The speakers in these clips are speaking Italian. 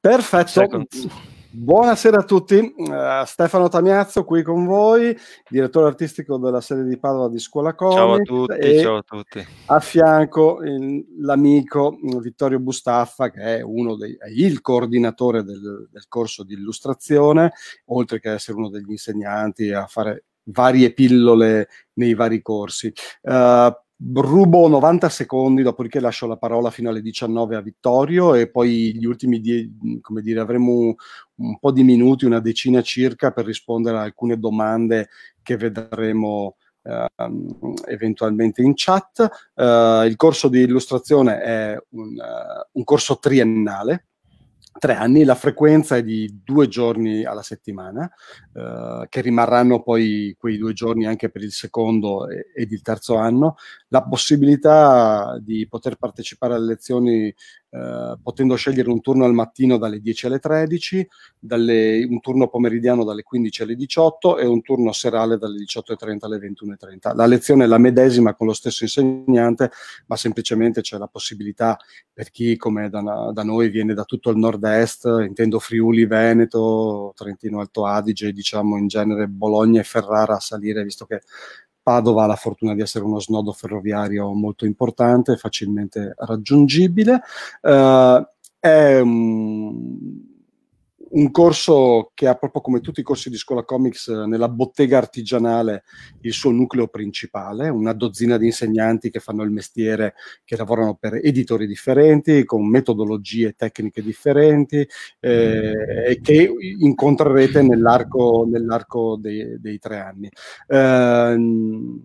Perfetto. Seconds. Buonasera a tutti, uh, Stefano Tamiazzo qui con voi, direttore artistico della serie di Padova di Scuola Comics. Ciao a tutti, ciao a tutti. A fianco il, l'amico Vittorio Bustaffa che è, dei, è il coordinatore del, del corso di illustrazione, oltre che essere uno degli insegnanti a fare varie pillole nei vari corsi. Uh, rubo 90 secondi, dopodiché lascio la parola fino alle 19 a Vittorio e poi gli ultimi, die- come dire, avremo un po' di minuti, una decina circa per rispondere a alcune domande che vedremo Uh, eventualmente in chat. Uh, il corso di illustrazione è un, uh, un corso triennale, tre anni, la frequenza è di due giorni alla settimana, eh, che rimarranno poi quei due giorni anche per il secondo ed il terzo anno, la possibilità di poter partecipare alle lezioni eh, potendo scegliere un turno al mattino dalle 10 alle 13, dalle, un turno pomeridiano dalle 15 alle 18 e un turno serale dalle 18.30 alle 21.30. La lezione è la medesima con lo stesso insegnante, ma semplicemente c'è la possibilità per chi come da, da noi viene da tutto il nord-est, intendo Friuli, Veneto, Trentino Alto Adige, diciamo in genere Bologna e Ferrara a salire, visto che Padova ha la fortuna di essere uno snodo ferroviario molto importante, facilmente raggiungibile. Eh, è, um, un corso che ha proprio come tutti i corsi di scuola comics eh, nella bottega artigianale il suo nucleo principale, una dozzina di insegnanti che fanno il mestiere, che lavorano per editori differenti, con metodologie tecniche differenti eh, e che incontrerete nell'arco, nell'arco dei, dei, tre anni. Eh,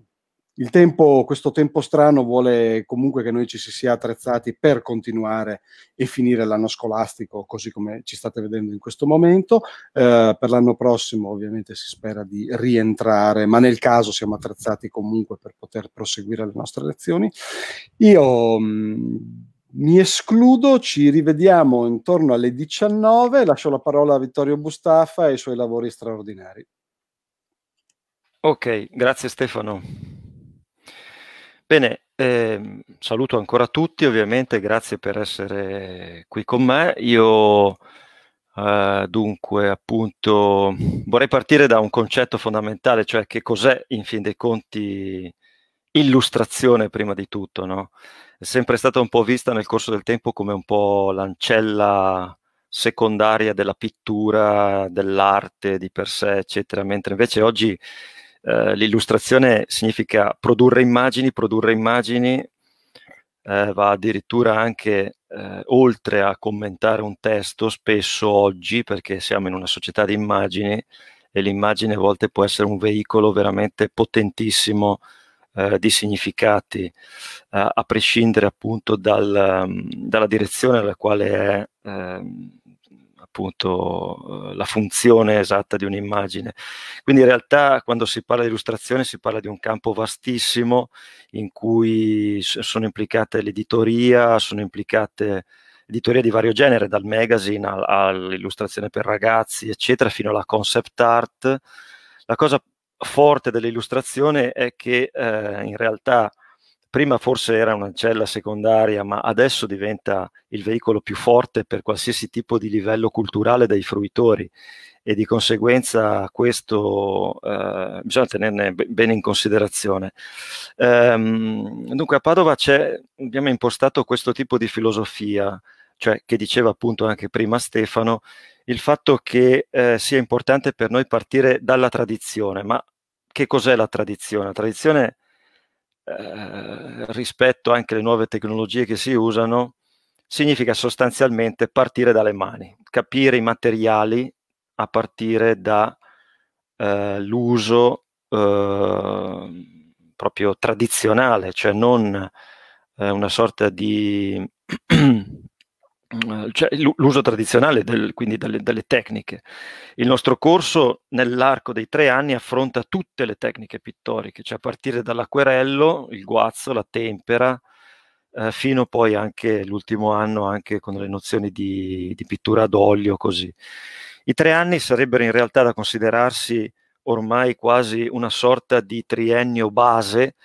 il tempo, questo tempo strano vuole comunque che noi ci si sia attrezzati per continuare e finire l'anno scolastico, così come ci state vedendo in questo momento. Eh, per l'anno prossimo ovviamente si spera di rientrare, ma nel caso siamo attrezzati comunque per poter proseguire le nostre lezioni. Io mh, mm, mi escludo, ci rivediamo intorno alle 19, lascio la parola a Vittorio Bustafa e ai suoi lavori straordinari. Ok, grazie Stefano. Bene, eh, saluto ancora tutti, ovviamente grazie per essere qui con me. Io eh, dunque appunto vorrei partire da un concetto fondamentale, cioè che cos'è in fin dei conti illustrazione prima di tutto, no? È sempre stata un po' vista nel corso del tempo come un po' l'ancella secondaria della pittura, dell'arte di per sé, eccetera, mentre invece oggi eh, l'illustrazione significa produrre immagini, produrre immagini eh, va addirittura anche eh, oltre a commentare un testo, spesso oggi, perché siamo in una società di immagini e l'immagine a volte può essere un veicolo veramente potentissimo eh, di significati, eh, a prescindere appunto dal, mm, dalla direzione alla quale è ehm, appunto eh, la funzione esatta di un'immagine. Quindi in realtà quando si parla di illustrazione si parla di un campo vastissimo in cui sono implicate l'editoria, sono implicate editoria di vario genere, dal magazine all'illustrazione per ragazzi, eccetera, fino alla concept art. La cosa forte dell'illustrazione è che eh, in realtà prima forse era un'ancella secondaria, ma adesso diventa il veicolo più forte per qualsiasi tipo di livello culturale dei fruitori e di conseguenza questo eh, bisogna tenerne bene in considerazione. Ehm, dunque a Padova abbiamo impostato questo tipo di filosofia, cioè che diceva appunto anche prima Stefano, il fatto che eh, sia importante per noi partire dalla tradizione, ma che cos'è la tradizione? La tradizione è eh, rispetto anche alle nuove tecnologie che si usano, significa sostanzialmente partire dalle mani, capire i materiali a partire dall'uso eh, eh, proprio tradizionale, cioè non eh, una sorta di Ehm, cioè l'uso tradizionale del, quindi delle, delle, tecniche. Il nostro corso nell'arco dei tre anni affronta tutte le tecniche pittoriche, cioè a partire dall'acquerello, il guazzo, la tempera, eh, fino poi anche l'ultimo anno anche con le nozioni di, di pittura ad olio, così. I tre anni sarebbero in realtà da considerarsi ormai quasi una sorta di triennio base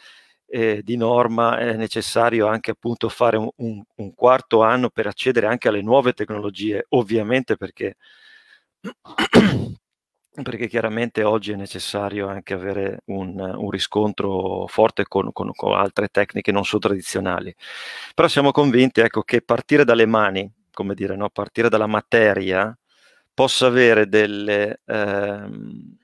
eh, di norma è necessario anche appunto fare un, un, un, quarto anno per accedere anche alle nuove tecnologie, ovviamente perché, perché chiaramente oggi è necessario anche avere un, un riscontro forte con, con, con, altre tecniche non solo tradizionali. Però siamo convinti ecco, che partire dalle mani, come dire, no? partire dalla materia, possa avere delle... Ehm,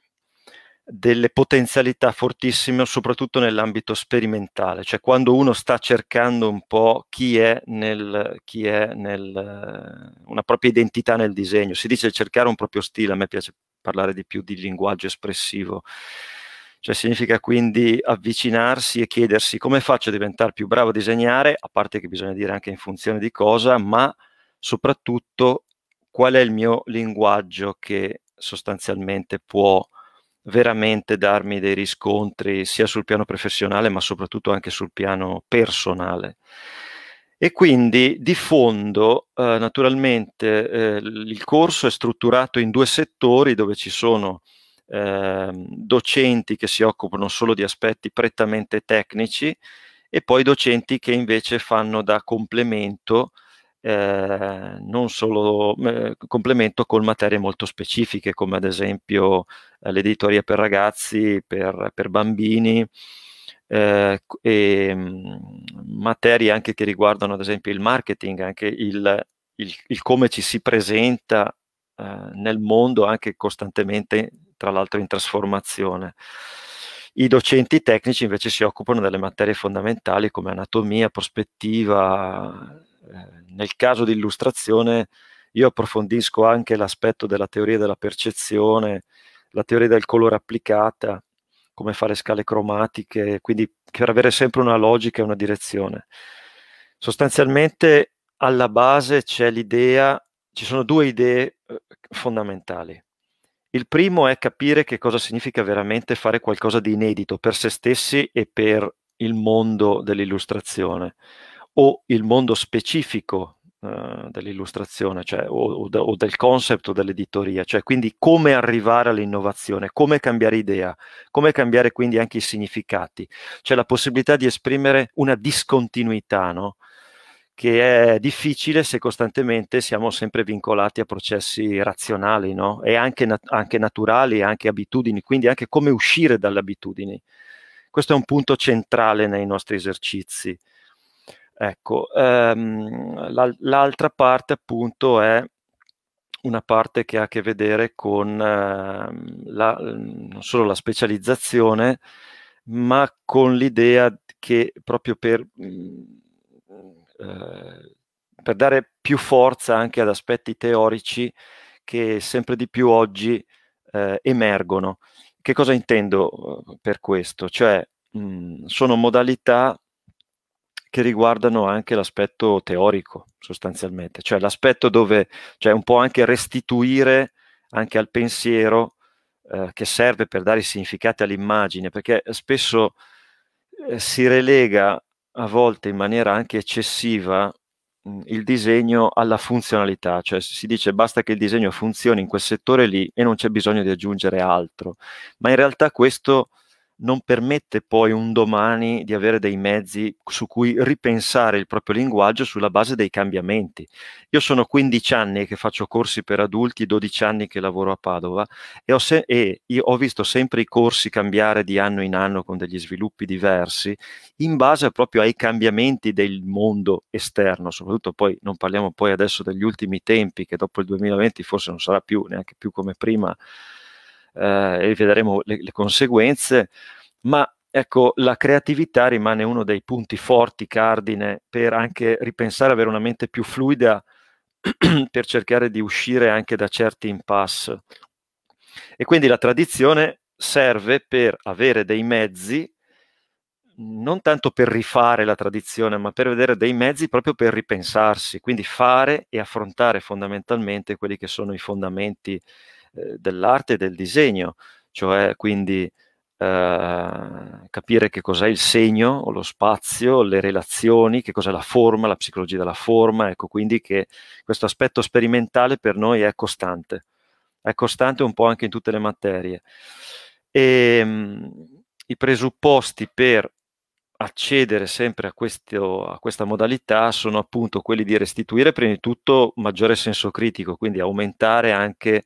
delle potenzialità fortissime soprattutto nell'ambito sperimentale, cioè quando uno sta cercando un po' chi è, nel, chi è nel, una propria identità nel disegno. Si dice cercare un proprio stile, a me piace parlare di più di linguaggio espressivo, cioè significa quindi avvicinarsi e chiedersi come faccio a diventare più bravo a disegnare, a parte che bisogna dire anche in funzione di cosa, ma soprattutto qual è il mio linguaggio che sostanzialmente può veramente darmi dei riscontri sia sul piano professionale ma soprattutto anche sul piano personale. E quindi diffondo eh, naturalmente eh, il corso è strutturato in due settori dove ci sono eh, docenti che si occupano solo di aspetti prettamente tecnici e poi docenti che invece fanno da complemento eh, non solo eh, complemento con materie molto specifiche come ad esempio eh, l'editoria per ragazzi, per, per bambini eh, e mh, mm, materie anche che riguardano ad esempio il marketing, anche il, il, il come ci si presenta eh, nel mondo anche costantemente tra l'altro in trasformazione. I docenti tecnici invece si occupano delle materie fondamentali come anatomia, prospettiva, eh, nel caso di illustrazione io approfondisco anche l'aspetto della teoria della percezione, la teoria del colore applicata, come fare scale cromatiche, quindi per avere sempre una logica e una direzione. Sostanzialmente alla base c'è l'idea, ci sono due idee eh, fondamentali. Il primo è capire che cosa significa veramente fare qualcosa di inedito per se stessi e per il mondo dell'illustrazione o il mondo specifico eh, dell'illustrazione cioè, o, o, o, del concept o dell'editoria, cioè quindi come arrivare all'innovazione, come cambiare idea, come cambiare quindi anche i significati, C'è la possibilità di esprimere una discontinuità, no? che è difficile se costantemente siamo sempre vincolati a processi razionali no? e anche, nat- anche, naturali, anche abitudini, quindi anche come uscire dalle abitudini. Questo è un punto centrale nei nostri esercizi. Ecco, ehm, l'altra parte appunto è una parte che ha a che vedere con eh, la, non solo la specializzazione, ma con l'idea che proprio per, mm, eh, per, dare più forza anche ad aspetti teorici che sempre di più oggi eh, emergono. Che cosa intendo eh, per questo? Cioè, mh, mm, sono modalità che riguardano anche l'aspetto teorico sostanzialmente, cioè l'aspetto dove, cioè un po' anche restituire anche al pensiero eh, che serve per dare significati all'immagine, perché spesso eh, si relega a volte in maniera anche eccessiva mh, mm, il disegno alla funzionalità, cioè si dice basta che il disegno funzioni in quel settore lì e non c'è bisogno di aggiungere altro, ma in realtà questo non permette poi un domani di avere dei mezzi su cui ripensare il proprio linguaggio sulla base dei cambiamenti. Io sono 15 anni che faccio corsi per adulti, 12 anni che lavoro a Padova e ho, se- e ho visto sempre i corsi cambiare di anno in anno con degli sviluppi diversi in base proprio ai cambiamenti del mondo esterno, soprattutto poi non parliamo poi adesso degli ultimi tempi che dopo il 2020 forse non sarà più neanche più come prima eh, e vedremo le, le conseguenze, ma Ecco, la creatività rimane uno dei punti forti, cardine, per anche ripensare, avere una mente più fluida, per cercare di uscire anche da certi impasse. E quindi la tradizione serve per avere dei mezzi, non tanto per rifare la tradizione, ma per vedere dei mezzi proprio per ripensarsi, quindi fare e affrontare fondamentalmente quelli che sono i fondamenti eh, dell'arte e del disegno, cioè quindi eh, capire che cos'è il segno o lo spazio, le relazioni, che cos'è la forma, la psicologia della forma, ecco quindi che questo aspetto sperimentale per noi è costante, è costante un po' anche in tutte le materie. E, ehm, mh, I presupposti per accedere sempre a, questo, a, questa modalità sono appunto quelli di restituire prima di tutto maggiore senso critico, quindi aumentare anche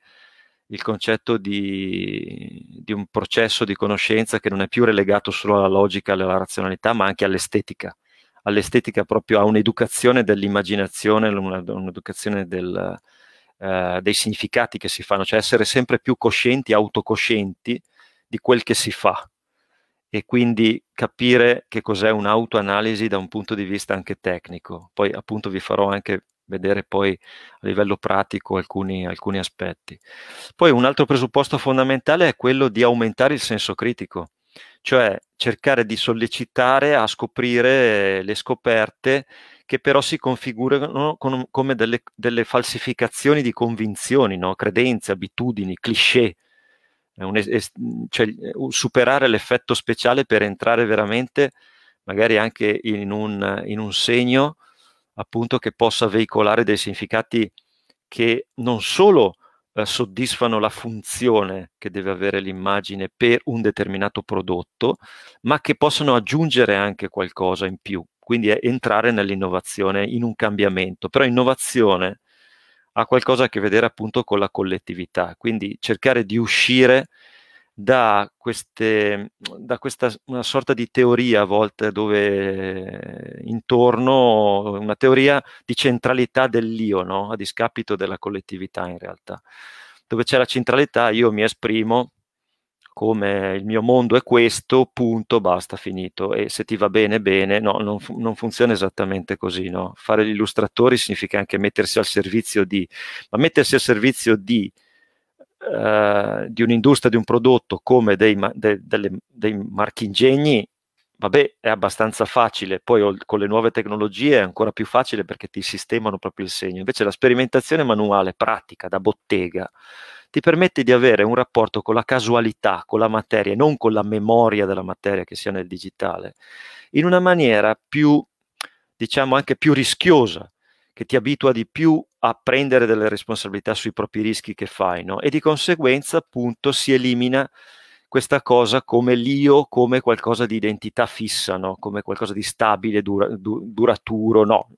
il concetto di, di, un processo di conoscenza che non è più relegato solo alla logica, alla razionalità, ma anche all'estetica, all'estetica proprio a un'educazione dell'immaginazione, una, un'educazione del, eh, dei significati che si fanno, cioè essere sempre più coscienti, autocoscienti di quel che si fa e quindi capire che cos'è un'autoanalisi da un punto di vista anche tecnico. Poi appunto vi farò anche vedere poi a livello pratico alcuni, alcuni aspetti. Poi un altro presupposto fondamentale è quello di aumentare il senso critico, cioè cercare di sollecitare a scoprire le scoperte che però si configurano con, come delle, delle, falsificazioni di convinzioni, no? credenze, abitudini, cliché. Es- cioè, superare l'effetto speciale per entrare veramente magari anche in un, in un segno appunto che possa veicolare dei significati che non solo eh, soddisfano la funzione che deve avere l'immagine per un determinato prodotto, ma che possono aggiungere anche qualcosa in più. Quindi è entrare nell'innovazione, in un cambiamento. Però innovazione ha qualcosa a che vedere appunto con la collettività, quindi cercare di uscire da, queste, da questa una sorta di teoria a volte dove intorno una teoria di centralità dell'io, no? a discapito della collettività in realtà, dove c'è la centralità, io mi esprimo come il mio mondo è questo, punto, basta, finito. E se ti va bene, bene. No, non, non funziona esattamente così, no? Fare gli illustratori significa anche mettersi al servizio di... Ma mettersi al servizio di eh, di un'industria, di un prodotto come dei, de, delle, dei marchingegni, vabbè, è abbastanza facile, poi con le nuove tecnologie è ancora più facile perché ti sistemano proprio il segno. Invece la sperimentazione manuale, pratica, da bottega, ti permette di avere un rapporto con la casualità, con la materia, e non con la memoria della materia che sia nel digitale, in una maniera più, diciamo, anche più rischiosa, che ti abitua di più a prendere delle responsabilità sui propri rischi che fai, no? E di conseguenza, appunto, si elimina questa cosa come l'io, come qualcosa di identità fissa, no? Come qualcosa di stabile, dura, du, duraturo, no?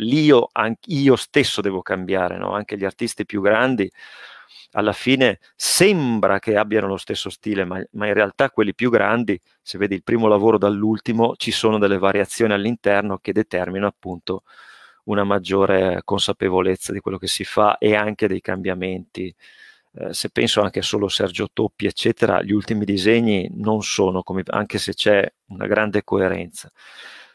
L'io, anche, io stesso devo cambiare, no? Anche gli artisti più grandi alla fine sembra che abbiano lo stesso stile, ma, ma, in realtà quelli più grandi, se vedi il primo lavoro dall'ultimo, ci sono delle variazioni all'interno che determinano appunto una maggiore consapevolezza di quello che si fa e anche dei cambiamenti. Eh, se penso anche solo Sergio Toppi, eccetera, gli ultimi disegni non sono come, anche se c'è una grande coerenza.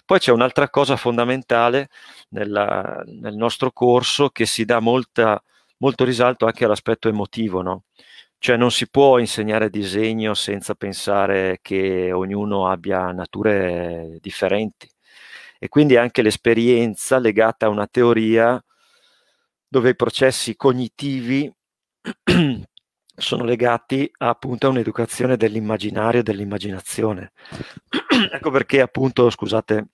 Poi c'è un'altra cosa fondamentale nella, nel nostro corso che si dà molta, molto risalto anche all'aspetto emotivo, no? Cioè non si può insegnare disegno senza pensare che ognuno abbia nature differenti e quindi anche l'esperienza legata a una teoria dove i processi cognitivi sono legati appunto a un'educazione dell'immaginario e dell'immaginazione. ecco perché appunto, scusate,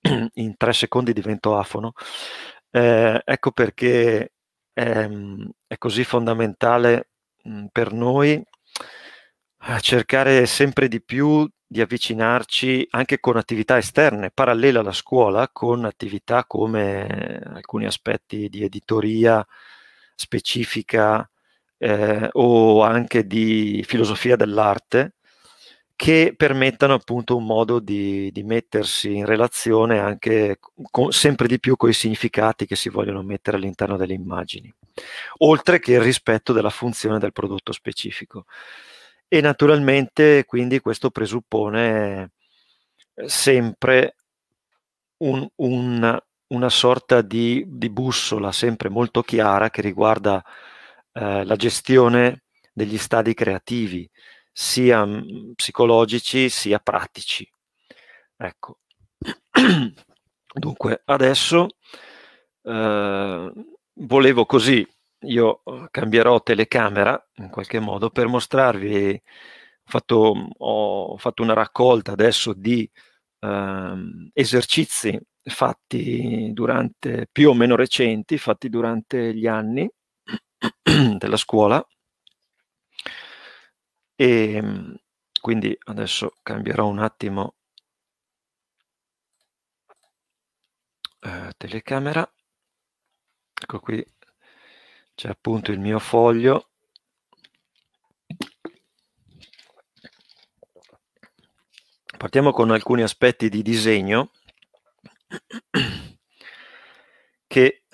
in tre secondi divento afono, eh, ecco perché ehm, è così fondamentale mh, per noi eh, cercare sempre di più di avvicinarci anche con attività esterne, parallele alla scuola, con attività come eh, alcuni aspetti di editoria specifica eh, o anche di filosofia dell'arte, che permettano appunto un modo di, di mettersi in relazione anche con, sempre di più con i significati che si vogliono mettere all'interno delle immagini, oltre che il rispetto della funzione del prodotto specifico e naturalmente quindi questo presuppone eh, sempre un, un, una sorta di, di, bussola sempre molto chiara che riguarda eh, la gestione degli stadi creativi, sia mm, psicologici sia pratici. Ecco. Dunque, adesso eh, volevo così io uhm, cambierò telecamera in qualche modo per mostrarvi, ho fatto, ho fatto una raccolta adesso di eh, esercizi fatti durante, più o meno recenti, fatti durante gli anni della scuola. E ehm, quindi adesso cambierò un attimo eh, telecamera. Ecco qui c'è appunto il mio foglio partiamo con alcuni aspetti di disegno che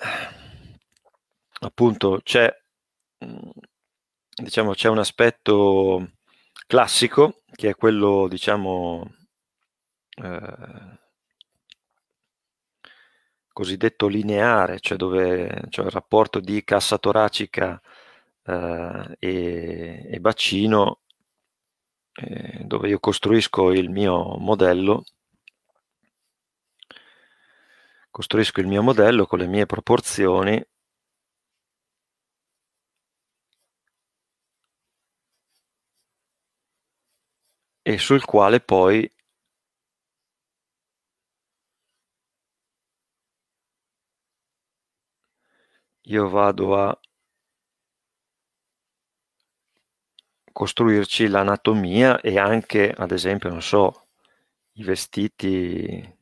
appunto c'è diciamo c'è un aspetto classico che è quello diciamo eh, cosiddetto lineare, cioè, dove, cioè il rapporto di cassa toracica eh, e, e, bacino, eh, dove io costruisco il mio modello, costruisco il mio modello con le mie proporzioni e sul quale poi io vado a costruirci l'anatomia e anche, ad esempio, non so, i vestiti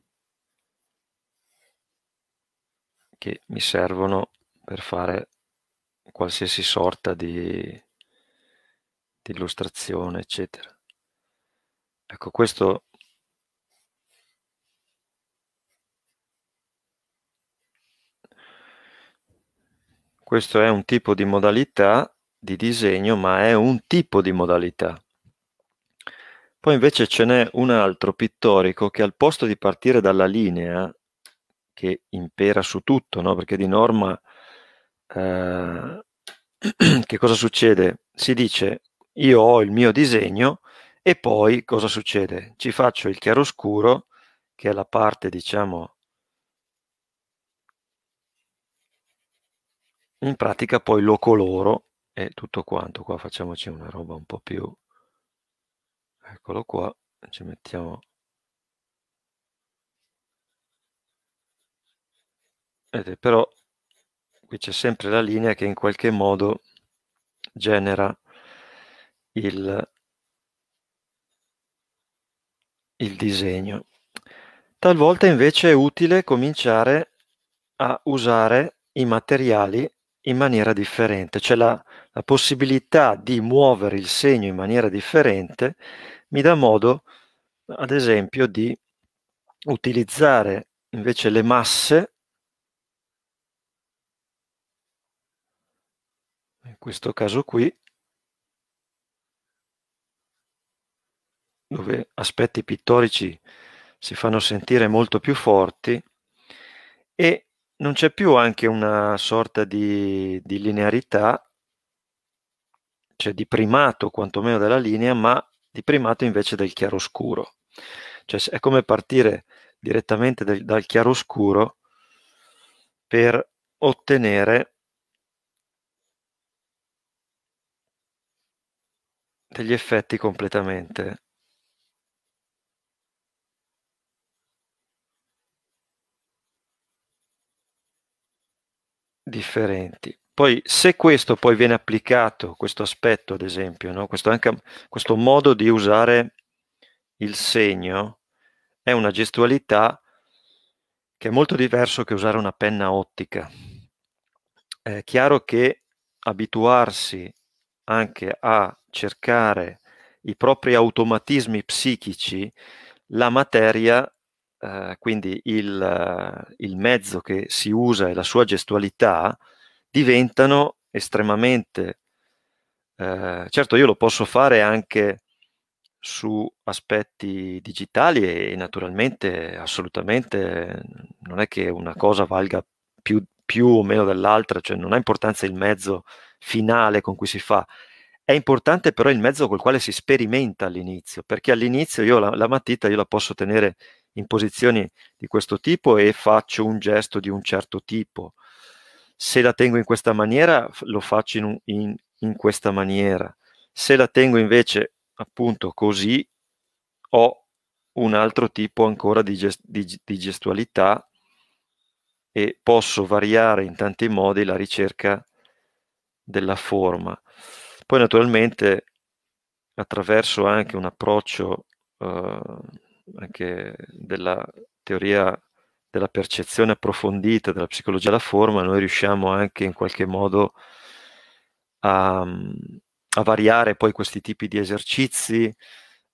che mi servono per fare qualsiasi sorta di, di illustrazione, eccetera. Ecco, questo Questo è un tipo di modalità di disegno, ma è un tipo di modalità. Poi invece ce n'è un altro pittorico che al posto di partire dalla linea, che impera su tutto, no? perché di norma eh, che cosa succede? Si dice io ho il mio disegno e poi cosa succede? Ci faccio il chiaroscuro, che è la parte diciamo in pratica poi lo coloro e tutto quanto qua facciamoci una roba un po' più eccolo qua ci mettiamo vedete però qui c'è sempre la linea che in qualche modo genera il, il disegno talvolta invece è utile cominciare a usare i materiali in maniera differente, cioè la, la possibilità di muovere il segno in maniera differente mi dà modo, ad esempio, di utilizzare invece le masse, in questo caso qui, dove aspetti pittorici si fanno sentire molto più forti, e non c'è più anche una sorta di, di linearità, cioè di primato quantomeno della linea, ma di primato invece del chiaroscuro. Cioè è come partire direttamente del, dal chiaroscuro per ottenere degli effetti completamente differenti. Poi se questo poi viene applicato, questo aspetto ad esempio, no? questo, anche, questo modo di usare il segno è una gestualità che è molto diverso che usare una penna ottica. È chiaro che abituarsi anche a cercare i propri automatismi psichici, la materia eh, quindi il, eh, il, mezzo che si usa e la sua gestualità diventano estremamente... Eh, certo, io lo posso fare anche su aspetti digitali e, e naturalmente assolutamente non è che una certo. cosa valga più, più o meno dell'altra, cioè non ha importanza il mezzo finale con cui si fa, è importante però il mezzo col quale si sperimenta all'inizio, perché all'inizio io la, la matita io la posso tenere in posizioni di questo tipo e faccio un gesto di un certo tipo. Se la tengo in questa maniera, lo faccio in, in, in questa maniera. Se la tengo invece appunto così, ho un altro tipo ancora di, gest- di, di gestualità e posso variare in tanti modi la ricerca della forma. Poi naturalmente attraverso anche un approccio eh, anche della teoria della percezione approfondita della psicologia della forma, noi riusciamo anche in qualche modo a, mm, a variare poi questi tipi di esercizi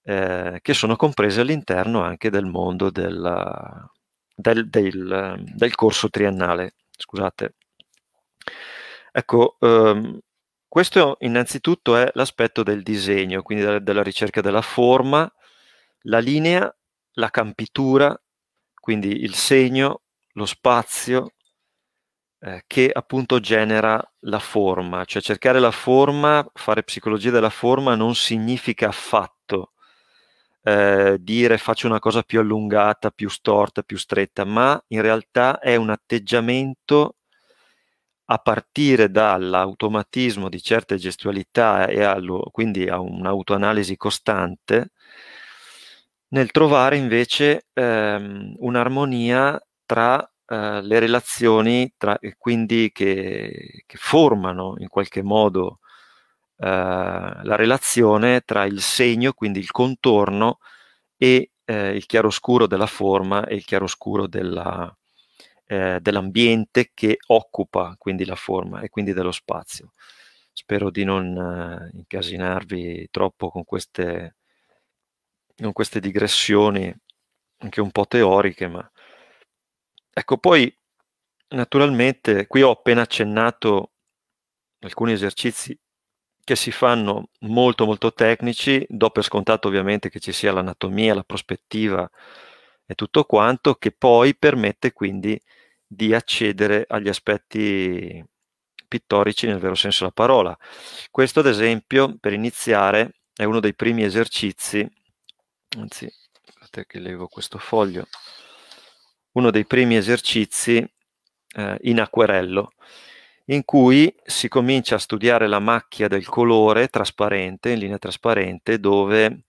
eh, che sono compresi all'interno anche del mondo della, del, del, del, corso triennale. Scusate. Ecco, ehm, questo innanzitutto è l'aspetto del disegno, quindi della, della ricerca della forma, la linea la campitura, quindi il segno, lo spazio eh, che appunto genera la forma, cioè cercare la forma, fare psicologia della forma non significa affatto eh, dire faccio una cosa più allungata, più storta, più stretta, ma in realtà è un atteggiamento a partire dall'automatismo di certe gestualità e allo, quindi a un'autoanalisi costante nel trovare invece ehm, un'armonia tra eh, le relazioni, tra, quindi che, che, formano in qualche modo eh, la relazione tra il segno, quindi il contorno, e eh, il chiaroscuro della forma e il chiaroscuro della, eh, dell'ambiente che occupa quindi la forma e quindi dello spazio. Spero di non eh, incasinarvi troppo con queste con queste digressioni anche un po' teoriche, ma ecco poi naturalmente qui ho appena accennato alcuni esercizi che si fanno molto molto tecnici, do per scontato ovviamente che ci sia l'anatomia, la prospettiva e tutto quanto, che poi permette quindi di accedere agli aspetti pittorici nel vero senso della parola. Questo ad esempio, per iniziare, è uno dei primi esercizi anzi, aspettate che levo questo foglio, uno dei primi esercizi eh, in acquerello, in cui si comincia a studiare la macchia del colore trasparente, in linea trasparente, dove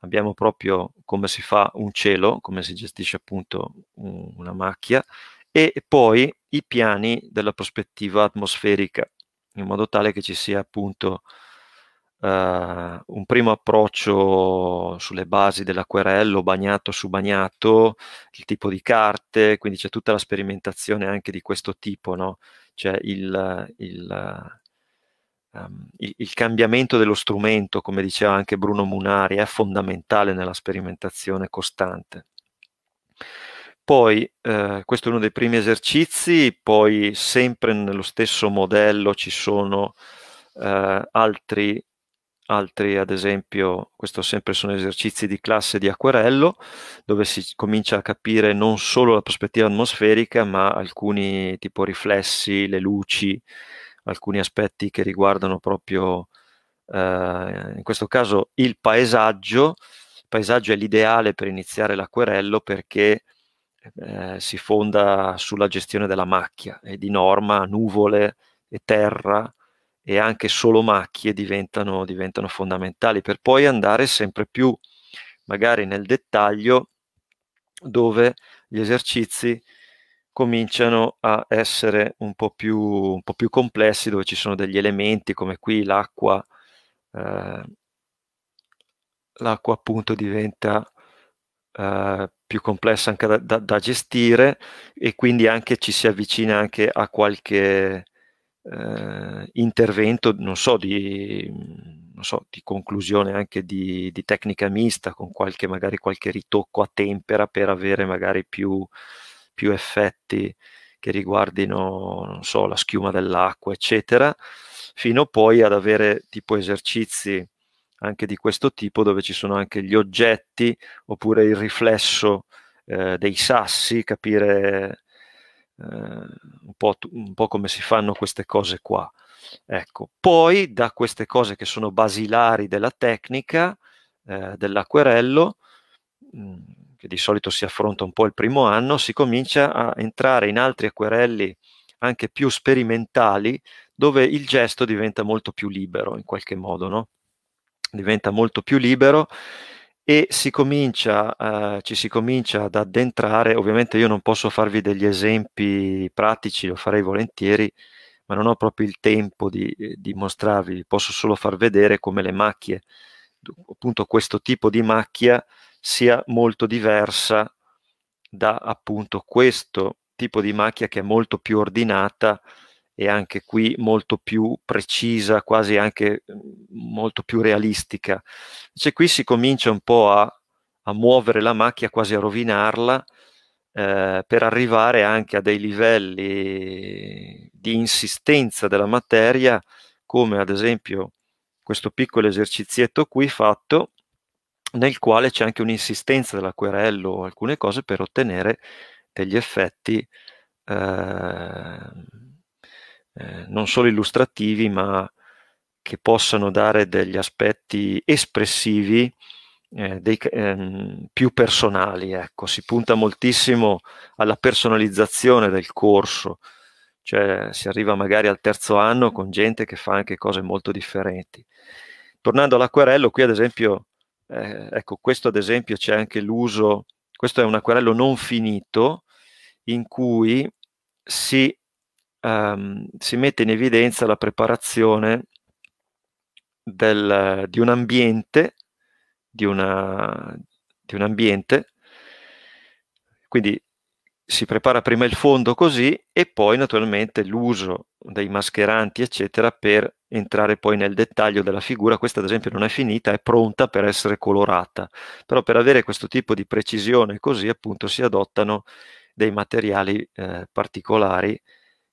abbiamo proprio come si fa un cielo, come si gestisce appunto un, una macchia, e poi i piani della prospettiva atmosferica, in modo tale che ci sia appunto Uh, un primo approccio sulle basi dell'acquerello bagnato su bagnato, il tipo di carte, quindi c'è tutta la sperimentazione anche di questo tipo, no? c'è il, il, um, il, il, cambiamento dello strumento, come diceva anche Bruno Munari, è fondamentale nella sperimentazione costante. Poi, uh, questo è uno dei primi esercizi, poi sempre nello stesso modello ci sono uh, altri altri ad esempio, questo sempre sono esercizi di classe di acquerello, dove si comincia a capire non solo la prospettiva atmosferica, ma alcuni tipo riflessi, le luci, alcuni aspetti che riguardano proprio, eh, in questo caso, il paesaggio. Il paesaggio è l'ideale per iniziare l'acquerello perché eh, si fonda sulla gestione della macchia e di norma nuvole e terra e anche solo macchie diventano, diventano fondamentali per poi andare sempre più magari nel dettaglio dove gli esercizi cominciano a essere un po, più, un po' più, complessi, dove ci sono degli elementi come qui l'acqua, eh, l'acqua appunto diventa eh, più complessa anche da, da, da, gestire e quindi anche ci si avvicina anche a qualche eh, intervento, non so, di, non so, di conclusione anche di, di, tecnica mista, con qualche, magari qualche ritocco a tempera per avere magari più, più effetti che riguardino, non so, la schiuma dell'acqua, eccetera, fino poi ad avere tipo esercizi anche di questo tipo dove ci sono anche gli oggetti oppure il riflesso eh, dei sassi, capire eh, un po', un, po come si fanno queste cose qua. Ecco. Poi da queste cose che sono basilari della tecnica eh, dell'acquerello, mm, che di solito si affronta un po' il primo anno, si comincia a entrare in altri acquerelli anche più sperimentali, dove il gesto diventa molto più libero in qualche modo, no? Diventa molto più libero e si comincia, eh, ci si comincia ad addentrare, ovviamente io non posso farvi degli esempi pratici, lo farei volentieri, ma non ho proprio il tempo di, eh, di mostrarvi, posso solo far vedere come le macchie, appunto questo tipo di macchia sia molto diversa da appunto questo tipo di macchia che è molto più ordinata, e anche qui molto più precisa, quasi anche mhmm, molto più realistica. Cioè qui si comincia un po' a, a muovere la macchia, quasi a rovinarla, eh, per arrivare anche a dei livelli di insistenza della materia, come ad esempio questo piccolo esercizietto qui fatto, nel quale c'è anche un'insistenza dell'acquerello o alcune cose per ottenere degli effetti eh, eh, non solo illustrativi, ma che possano dare degli aspetti espressivi eh, dei, ehm, più personali. Ecco. Si punta moltissimo alla personalizzazione del corso, cioè si arriva magari al terzo anno con gente che fa anche cose molto differenti. Tornando all'acquerello, qui ad esempio, eh, ecco, questo ad esempio c'è anche l'uso, questo è un acquerello non finito in cui si ehm, si mette in evidenza la preparazione del, di un ambiente, di, una, di un ambiente, quindi si prepara prima il fondo così e poi naturalmente l'uso dei mascheranti eccetera per entrare poi nel dettaglio della figura questa ad esempio non è finita è pronta per essere colorata però per avere questo tipo di precisione così appunto si adottano dei materiali eh, particolari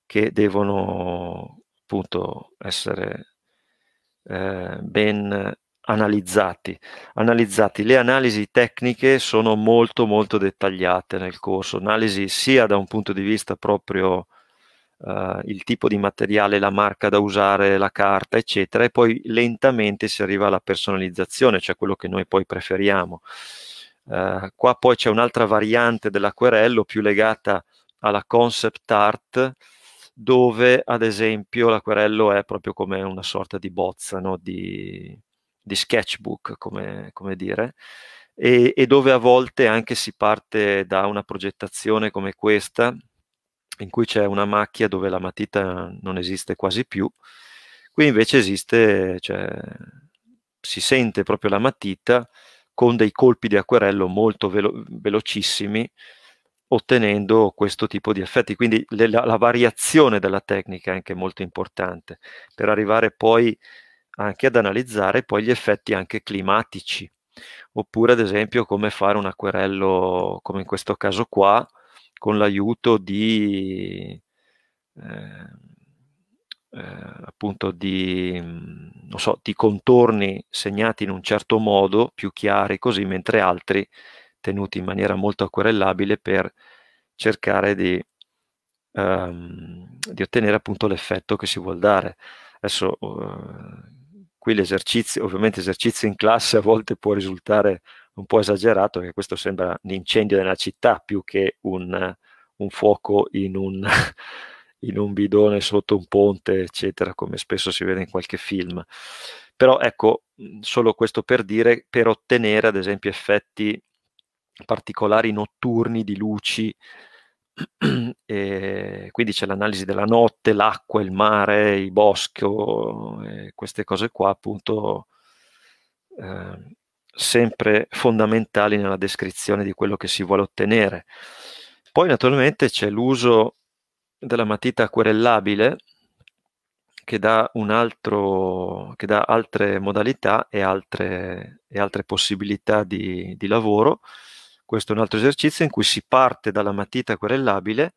che devono appunto essere eh, ben analizzati. analizzati. Le analisi tecniche sono molto molto dettagliate nel corso, analisi sia da un punto di vista proprio eh, il tipo di materiale, la marca da usare, la carta, eccetera, e poi lentamente si arriva alla personalizzazione, cioè quello che noi poi preferiamo. Eh, qua poi c'è un'altra variante dell'acquerello più legata alla concept art, dove ad esempio l'acquerello è proprio come una sorta di bozza, no? di, di, sketchbook, come, come dire, e, e, dove a volte anche si parte da una progettazione come questa, in cui c'è una macchia dove la matita non esiste quasi più, qui invece esiste, cioè, si sente proprio la matita con dei colpi di acquerello molto velo- velocissimi, ottenendo questo tipo di effetti. Quindi le, la, la, variazione della tecnica è anche molto importante per arrivare poi anche ad analizzare poi gli effetti anche climatici. Oppure ad esempio come fare un acquerello, come in questo caso qua, con l'aiuto di... Eh, eh, appunto di, mm, so, di contorni segnati in un certo modo, più chiari così, mentre altri tenuti in maniera molto acquerellabile per cercare di, ehm, di ottenere appunto l'effetto che si vuole dare. Adesso eh, qui l'esercizio, ovviamente esercizio in classe a volte può risultare un po' esagerato, perché questo sembra un incendio della città più che un, un fuoco in un, in un bidone sotto un ponte, eccetera, come spesso si vede in qualche film. Però ecco, solo questo per dire, per ottenere ad esempio effetti particolari notturni di luci. E quindi c'è l'analisi della notte, l'acqua, il mare, il bosco, queste cose qua appunto eh, sempre fondamentali nella descrizione di quello che si vuole ottenere. Poi naturalmente c'è l'uso della matita acquerellabile che dà, altro, che dà altre modalità e altre, e altre possibilità di, di lavoro questo è un altro esercizio in cui si parte dalla matita acquerellabile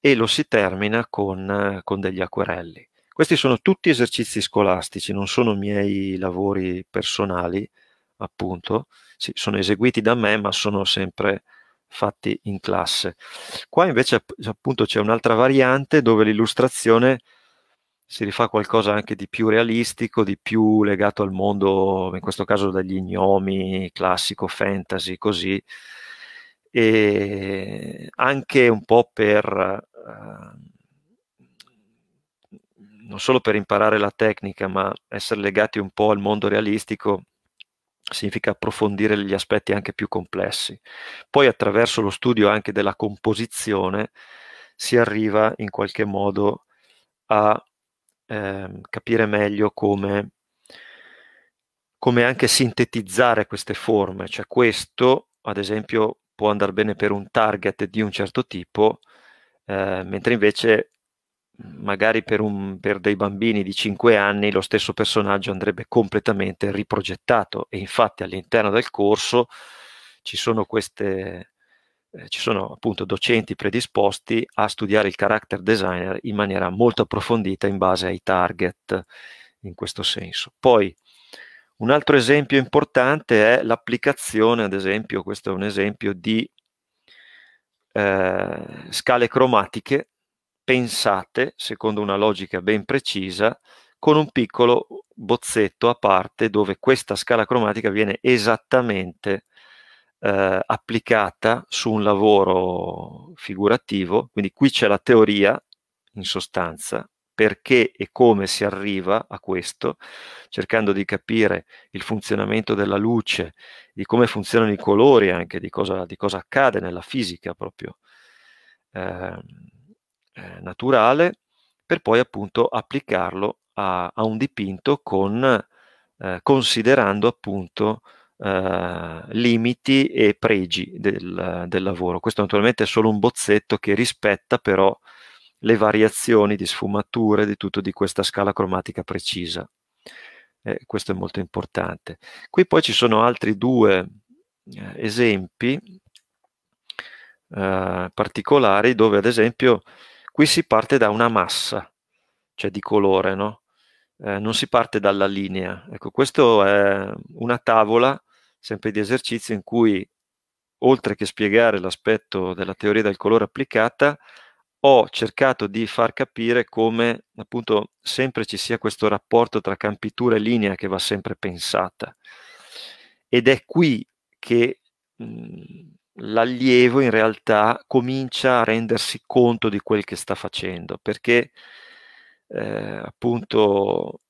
e lo si termina con, eh, con degli acquerelli. Questi sono tutti esercizi scolastici, non sono miei lavori personali, appunto, sì, sono eseguiti da me, ma sono sempre fatti in classe. Qua invece appunto c'è un'altra variante dove l'illustrazione si rifà qualcosa anche di più realistico, di più legato al mondo, in questo caso dagli gnomi, classico, fantasy, così, e anche un po' per eh, non solo per imparare la tecnica, ma essere legati un po' al mondo realistico significa approfondire gli aspetti anche più complessi. Poi attraverso lo studio anche della composizione si arriva in qualche modo a eh, capire meglio come, come anche sintetizzare queste forme, cioè questo ad esempio può andare bene per un target di un certo tipo, eh, mentre invece magari per, un, per, dei bambini di 5 anni lo stesso personaggio andrebbe completamente riprogettato e infatti all'interno del corso ci sono queste eh, ci sono appunto docenti predisposti a studiare il character designer in maniera molto approfondita in base ai target in questo senso poi un altro esempio importante è l'applicazione, ad esempio, questo è un esempio di eh, scale cromatiche pensate secondo una logica ben precisa con un piccolo bozzetto a parte dove questa scala cromatica viene esattamente eh, applicata su un lavoro figurativo, quindi qui c'è la teoria in sostanza perché e come si arriva a questo, cercando di capire il funzionamento della luce, di come funzionano i colori anche, di cosa, di cosa accade nella fisica proprio ehm, eh, naturale, per poi appunto applicarlo a, a un dipinto con, eh, considerando appunto Uh, limiti e pregi del, del, lavoro. Questo naturalmente è solo un bozzetto che rispetta però le variazioni di sfumature di tutto di questa scala cromatica precisa. Eh, questo è molto importante. Qui poi ci sono altri due eh, esempi eh, particolari dove ad esempio qui si parte da una massa, cioè di colore, no? Eh, non si parte dalla linea. Ecco, questa è una tavola, sempre di esercizio, in cui oltre che spiegare l'aspetto della teoria del colore applicata, ho cercato di far capire come appunto sempre ci sia questo rapporto tra campitura e linea che va sempre pensata. Ed è qui che mh, mhmm, l'allievo in realtà comincia a rendersi conto di quel che sta facendo, perché eh, appunto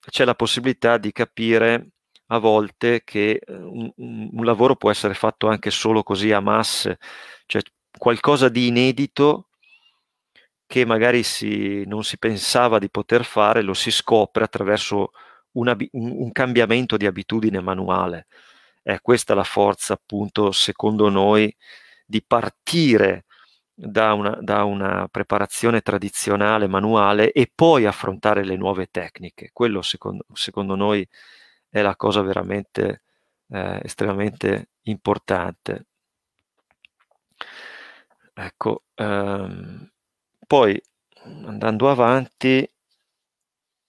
c'è la possibilità di capire a volte che eh, un, un, lavoro può essere fatto anche solo così a masse, cioè qualcosa di inedito che magari si, non si pensava di poter fare, lo si scopre attraverso un, un cambiamento di abitudine manuale. È questa la forza, appunto, secondo noi, di partire da una, da una, preparazione tradizionale, manuale, e poi affrontare le nuove tecniche. Quello, secondo, secondo noi, è la cosa veramente eh, estremamente importante. Ecco, ehm, poi andando avanti,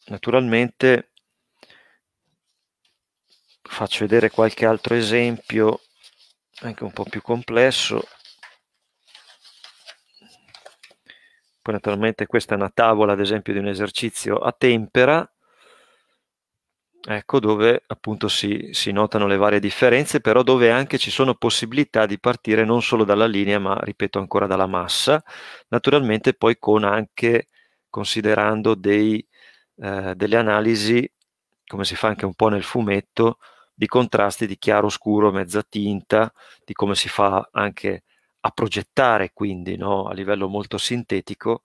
naturalmente faccio vedere qualche altro esempio anche un po' più complesso. Poi naturalmente questa è una tavola, ad esempio, di un esercizio a tempera ecco dove appunto si, si, notano le varie differenze, però dove anche ci sono possibilità di partire non solo dalla linea, ma ripeto ancora dalla massa, naturalmente poi con anche considerando dei, eh, delle analisi, come si fa anche un po' nel fumetto, di contrasti di chiaro-scuro, mezza tinta, di come si fa anche a progettare quindi no? a livello molto sintetico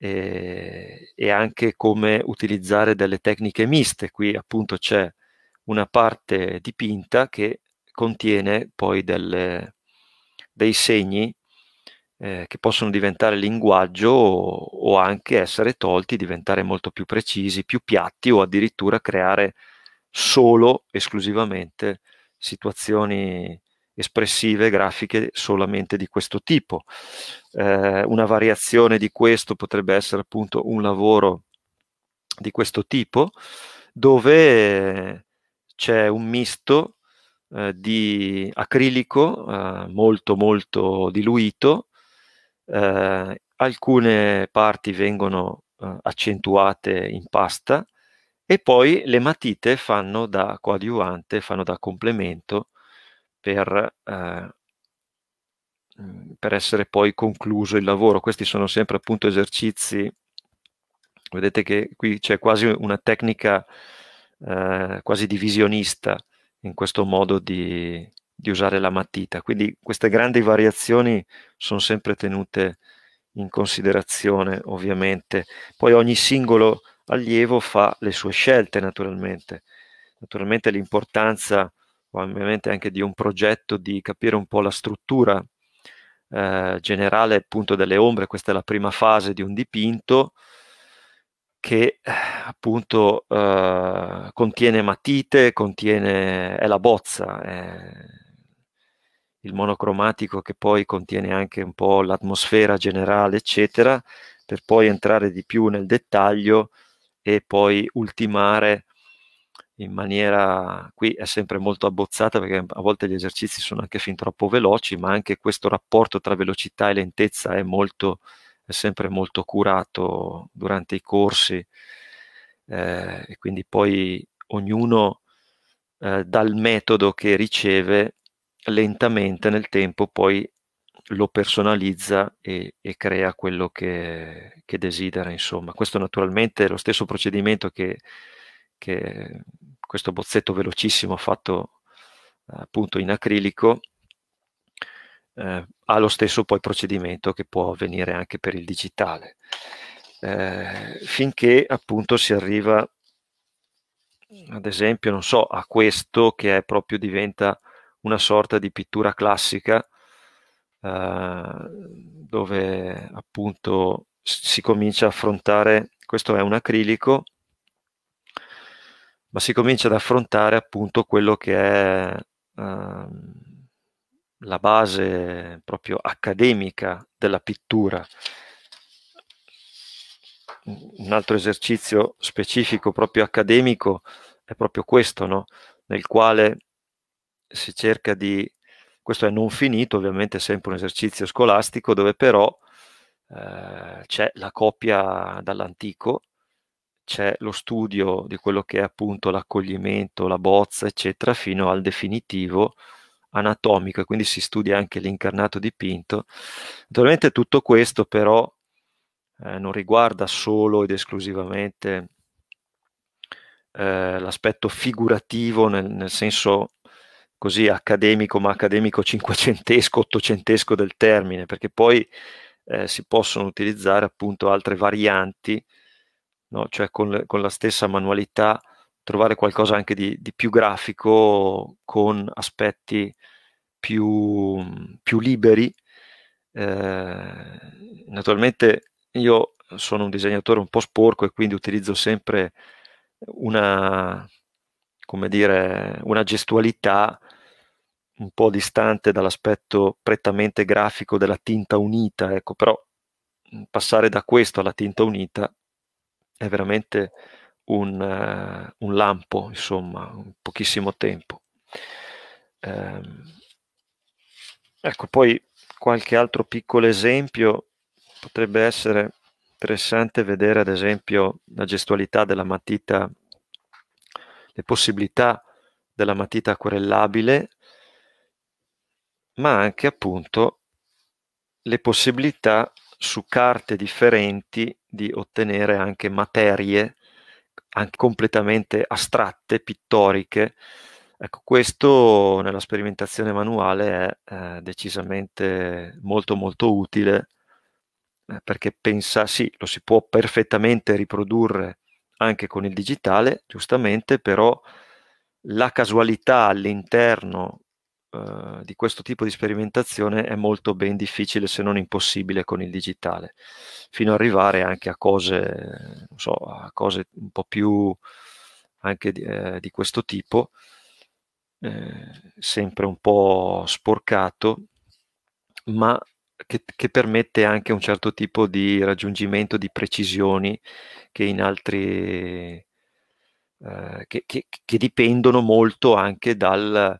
e, ehm, e anche come utilizzare delle tecniche miste. Qui appunto c'è una parte dipinta che contiene poi delle, dei segni eh, che possono diventare linguaggio o, o, anche essere tolti, diventare molto più precisi, più piatti o addirittura creare solo, esclusivamente, situazioni espressive, grafiche solamente di questo tipo. Eh, una variazione di questo potrebbe essere appunto un lavoro di questo tipo, dove c'è un misto eh, di acrilico eh, molto molto diluito, eh, alcune parti vengono eh, accentuate in pasta e poi le matite fanno da coadiuvante, fanno da complemento per, eh, mm, per essere poi concluso il lavoro. Questi sono sempre appunto esercizi, vedete che qui c'è quasi una tecnica eh, quasi divisionista in questo modo di, di usare la matita. Quindi queste grandi variazioni sono sempre tenute in considerazione, ovviamente. Poi ogni singolo allievo fa le sue scelte, naturalmente. Naturalmente l'importanza ovviamente anche di un progetto di capire un po' la struttura eh, generale appunto delle ombre, questa è la prima fase di un dipinto che eh, appunto eh, contiene matite, contiene, è la bozza, è il monocromatico che poi contiene anche un po' l'atmosfera generale, eccetera, per poi entrare di più nel dettaglio e poi ultimare in maniera, qui è sempre molto abbozzata perché a volte gli esercizi sono anche fin troppo veloci, ma anche questo rapporto tra velocità e lentezza è, molto, è sempre molto curato durante i corsi eh, e quindi poi ognuno eh, dal metodo che riceve lentamente nel tempo poi lo personalizza e, e crea quello che, che desidera, insomma. Questo naturalmente è lo stesso procedimento che che questo bozzetto velocissimo fatto eh, appunto in acrilico eh, ha lo stesso poi procedimento che può avvenire anche per il digitale eh, finché appunto si arriva ad esempio non so a questo che è proprio diventa una sorta di pittura classica eh, dove appunto si comincia a affrontare questo è un acrilico ma si comincia ad affrontare appunto quello che è ehm, la base proprio accademica della pittura. Un altro esercizio specifico proprio accademico è proprio questo, no? nel quale si cerca di, questo è non finito, ovviamente è sempre un esercizio scolastico, dove però eh, c'è la copia dall'antico c'è lo studio di quello che è appunto l'accoglimento, la bozza, eccetera, fino al definitivo anatomico e quindi si studia anche l'incarnato dipinto. Naturalmente tutto questo però eh, non riguarda solo ed esclusivamente eh, l'aspetto figurativo nel, nel, senso così accademico, ma accademico cinquecentesco, ottocentesco del termine, perché poi eh, si possono utilizzare appunto altre varianti no? cioè con, con, la stessa manualità trovare qualcosa anche di, di più grafico con aspetti più, più liberi. Eh, naturalmente io sono un disegnatore un po' sporco e quindi utilizzo sempre una, come dire, una gestualità un po' distante dall'aspetto prettamente grafico della tinta unita, ecco, però mm, passare da questo alla tinta unita è veramente un, uh, un lampo, insomma, in pochissimo tempo. Um, ecco, poi qualche altro piccolo esempio potrebbe essere interessante vedere ad esempio la gestualità della matita, le possibilità della matita acquerellabile, ma anche appunto le possibilità su carte differenti di ottenere anche materie anche completamente astratte, pittoriche. Ecco, questo nella sperimentazione manuale è eh, decisamente molto molto utile eh, perché pensa, sì, lo si può perfettamente riprodurre anche con il digitale, giustamente, però la casualità all'interno eh, di questo tipo di sperimentazione è molto ben difficile se non impossibile con il digitale, fino ad arrivare anche a cose, so, a cose un po' più anche di, eh, di questo tipo, eh, sempre un po' sporcato, ma che, che, permette anche un certo tipo di raggiungimento di precisioni che in altri eh, che, che, che, dipendono molto anche dal,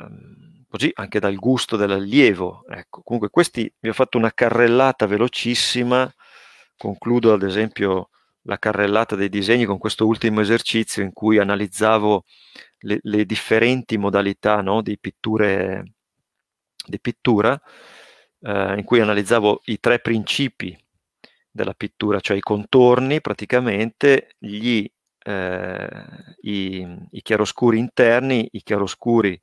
Ehm, così anche dal gusto dell'allievo. Ecco, comunque questi vi ho fatto una carrellata velocissima, concludo ad esempio la carrellata dei disegni con questo ultimo esercizio in cui analizzavo le, le differenti modalità no, di, pitture, di pittura, eh, in cui analizzavo i tre principi della pittura, cioè i contorni praticamente, gli, eh, i, i chiaroscuri interni, i chiaroscuri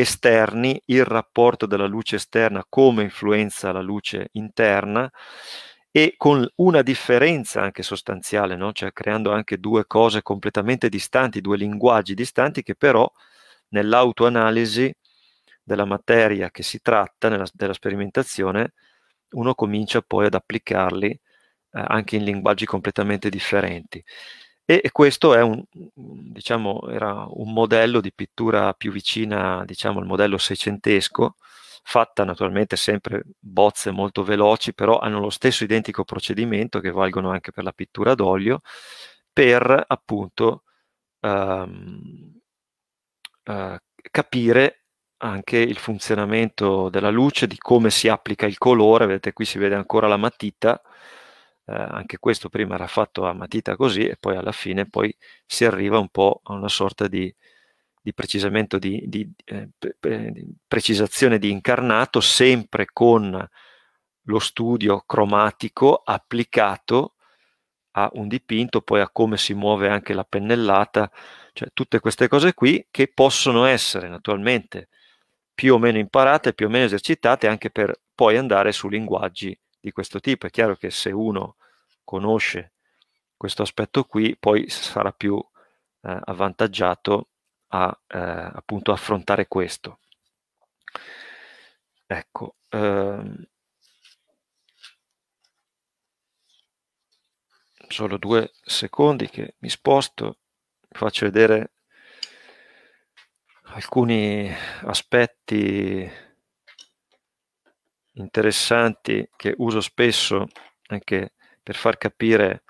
esterni, il rapporto della luce esterna, come influenza la luce interna e con una differenza anche sostanziale, no? cioè creando anche due cose completamente distanti, due linguaggi distanti che però nell'autoanalisi della materia che si tratta, nella, della sperimentazione, uno comincia poi ad applicarli eh, anche in linguaggi completamente differenti. E questo è un, diciamo, era un modello di pittura più vicina diciamo, al modello seicentesco, fatta naturalmente sempre bozze molto veloci, però hanno lo stesso identico procedimento che valgono anche per la pittura d'olio, per appunto ehm, eh, capire anche il funzionamento della luce, di come si applica il colore, vedete qui si vede ancora la matita, eh, anche questo prima era fatto a matita così e poi alla fine poi si arriva un po' a una sorta di, di precisamento, di, di, eh, di, precisazione di incarnato sempre con lo studio cromatico applicato a un dipinto, poi a come si muove anche la pennellata, cioè tutte queste cose qui che possono essere naturalmente più o meno imparate, più o meno esercitate anche per poi andare su linguaggi di questo tipo. È chiaro che se uno conosce questo aspetto qui, poi sarà più eh, avvantaggiato a eh, appunto affrontare questo. Ecco. Ehm, solo due secondi che mi sposto, faccio vedere alcuni aspetti interessanti che uso spesso anche per far capire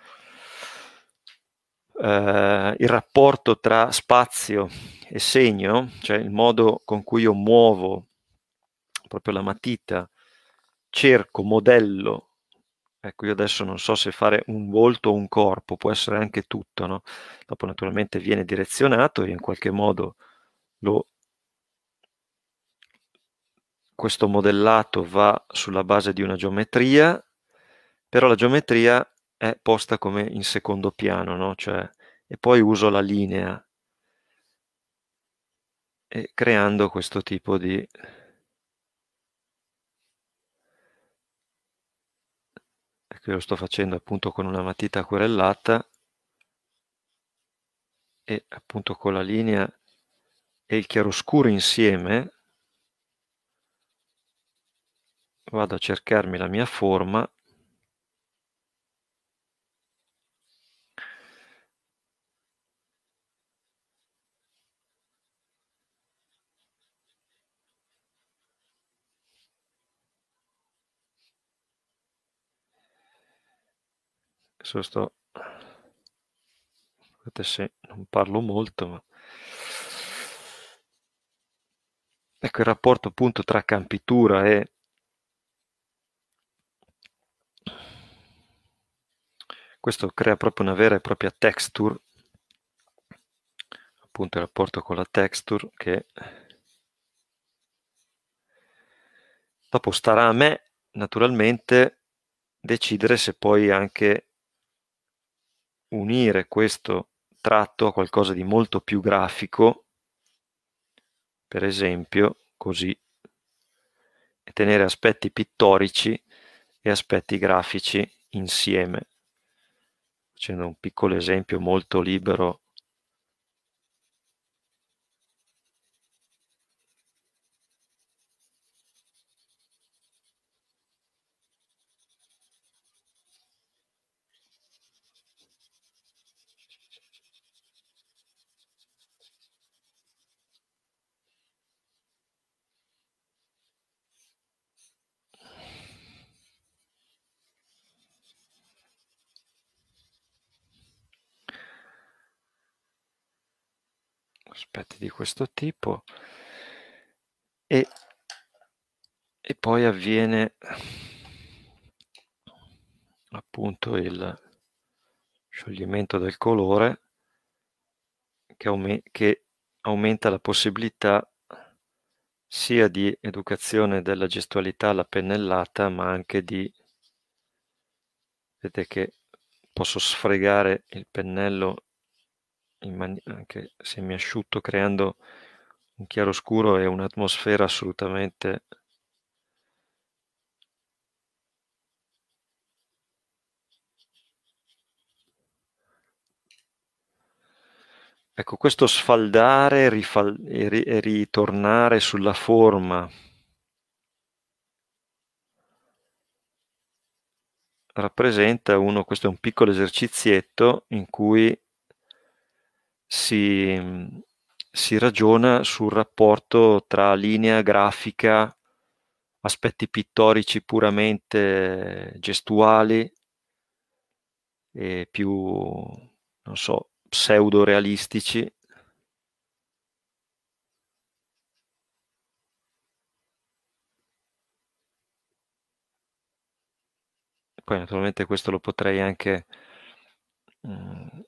eh, il rapporto tra spazio e segno, cioè il modo con cui io muovo proprio la matita, cerco modello. Ecco, io adesso non so se fare un volto o un corpo, può essere anche tutto, no? Dopo naturalmente viene direzionato e in qualche modo lo questo modellato va sulla base di una geometria però la geometria è posta come in secondo piano, no? cioè, e poi uso la linea e creando questo tipo di che lo sto facendo appunto con una matita acquerellata e appunto con la linea e il chiaroscuro insieme vado a cercarmi la mia forma Adesso sto... Scusate se non parlo molto, ma... Ecco il rapporto appunto tra campitura e... Questo crea proprio una vera e propria texture, appunto il rapporto con la texture che dopo starà a me naturalmente decidere se poi anche unire questo tratto a qualcosa di molto più grafico, per esempio così, e tenere aspetti pittorici e aspetti grafici insieme. Facendo un piccolo esempio molto libero aspetti di questo tipo e, e poi avviene appunto il scioglimento del colore che, che aumenta la possibilità sia di educazione della gestualità alla pennellata, ma anche di... Vedete che posso sfregare il pennello man- anche semiasciutto, creando un chiaroscuro e un'atmosfera assolutamente Ecco, questo sfaldare rifal- e, ri- e ritornare sulla forma rappresenta uno, questo è un piccolo esercizietto in cui si, si ragiona sul rapporto tra linea grafica, aspetti pittorici puramente gestuali e più, non so, pseudo-realistici. Poi naturalmente questo lo potrei anche mh, mm,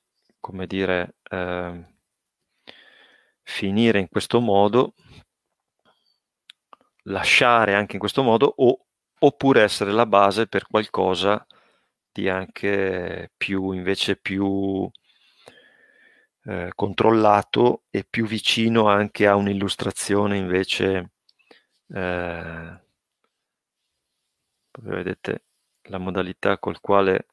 come dire, eh, finire in questo modo, lasciare anche in questo modo, o, oppure essere la base per qualcosa di anche più, invece più eh, controllato e più vicino anche a un'illustrazione invece, eh, vedete la modalità col quale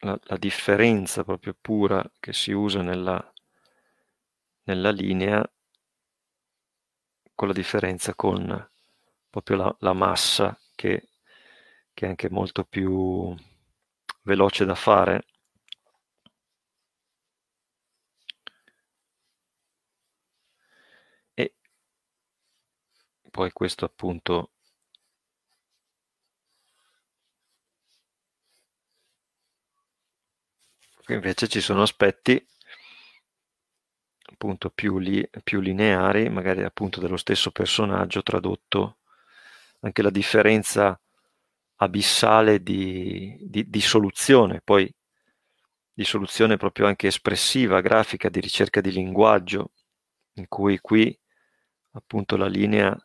la, la differenza proprio pura che si usa nella, nella linea con la differenza con proprio la, la massa che, che, è anche molto più veloce da fare. E poi questo appunto invece ci sono aspetti appunto più, li, più lineari, magari appunto dello stesso personaggio tradotto, anche la differenza abissale di, di, di soluzione, poi di soluzione proprio anche espressiva, grafica, di ricerca di linguaggio, in cui qui appunto la linea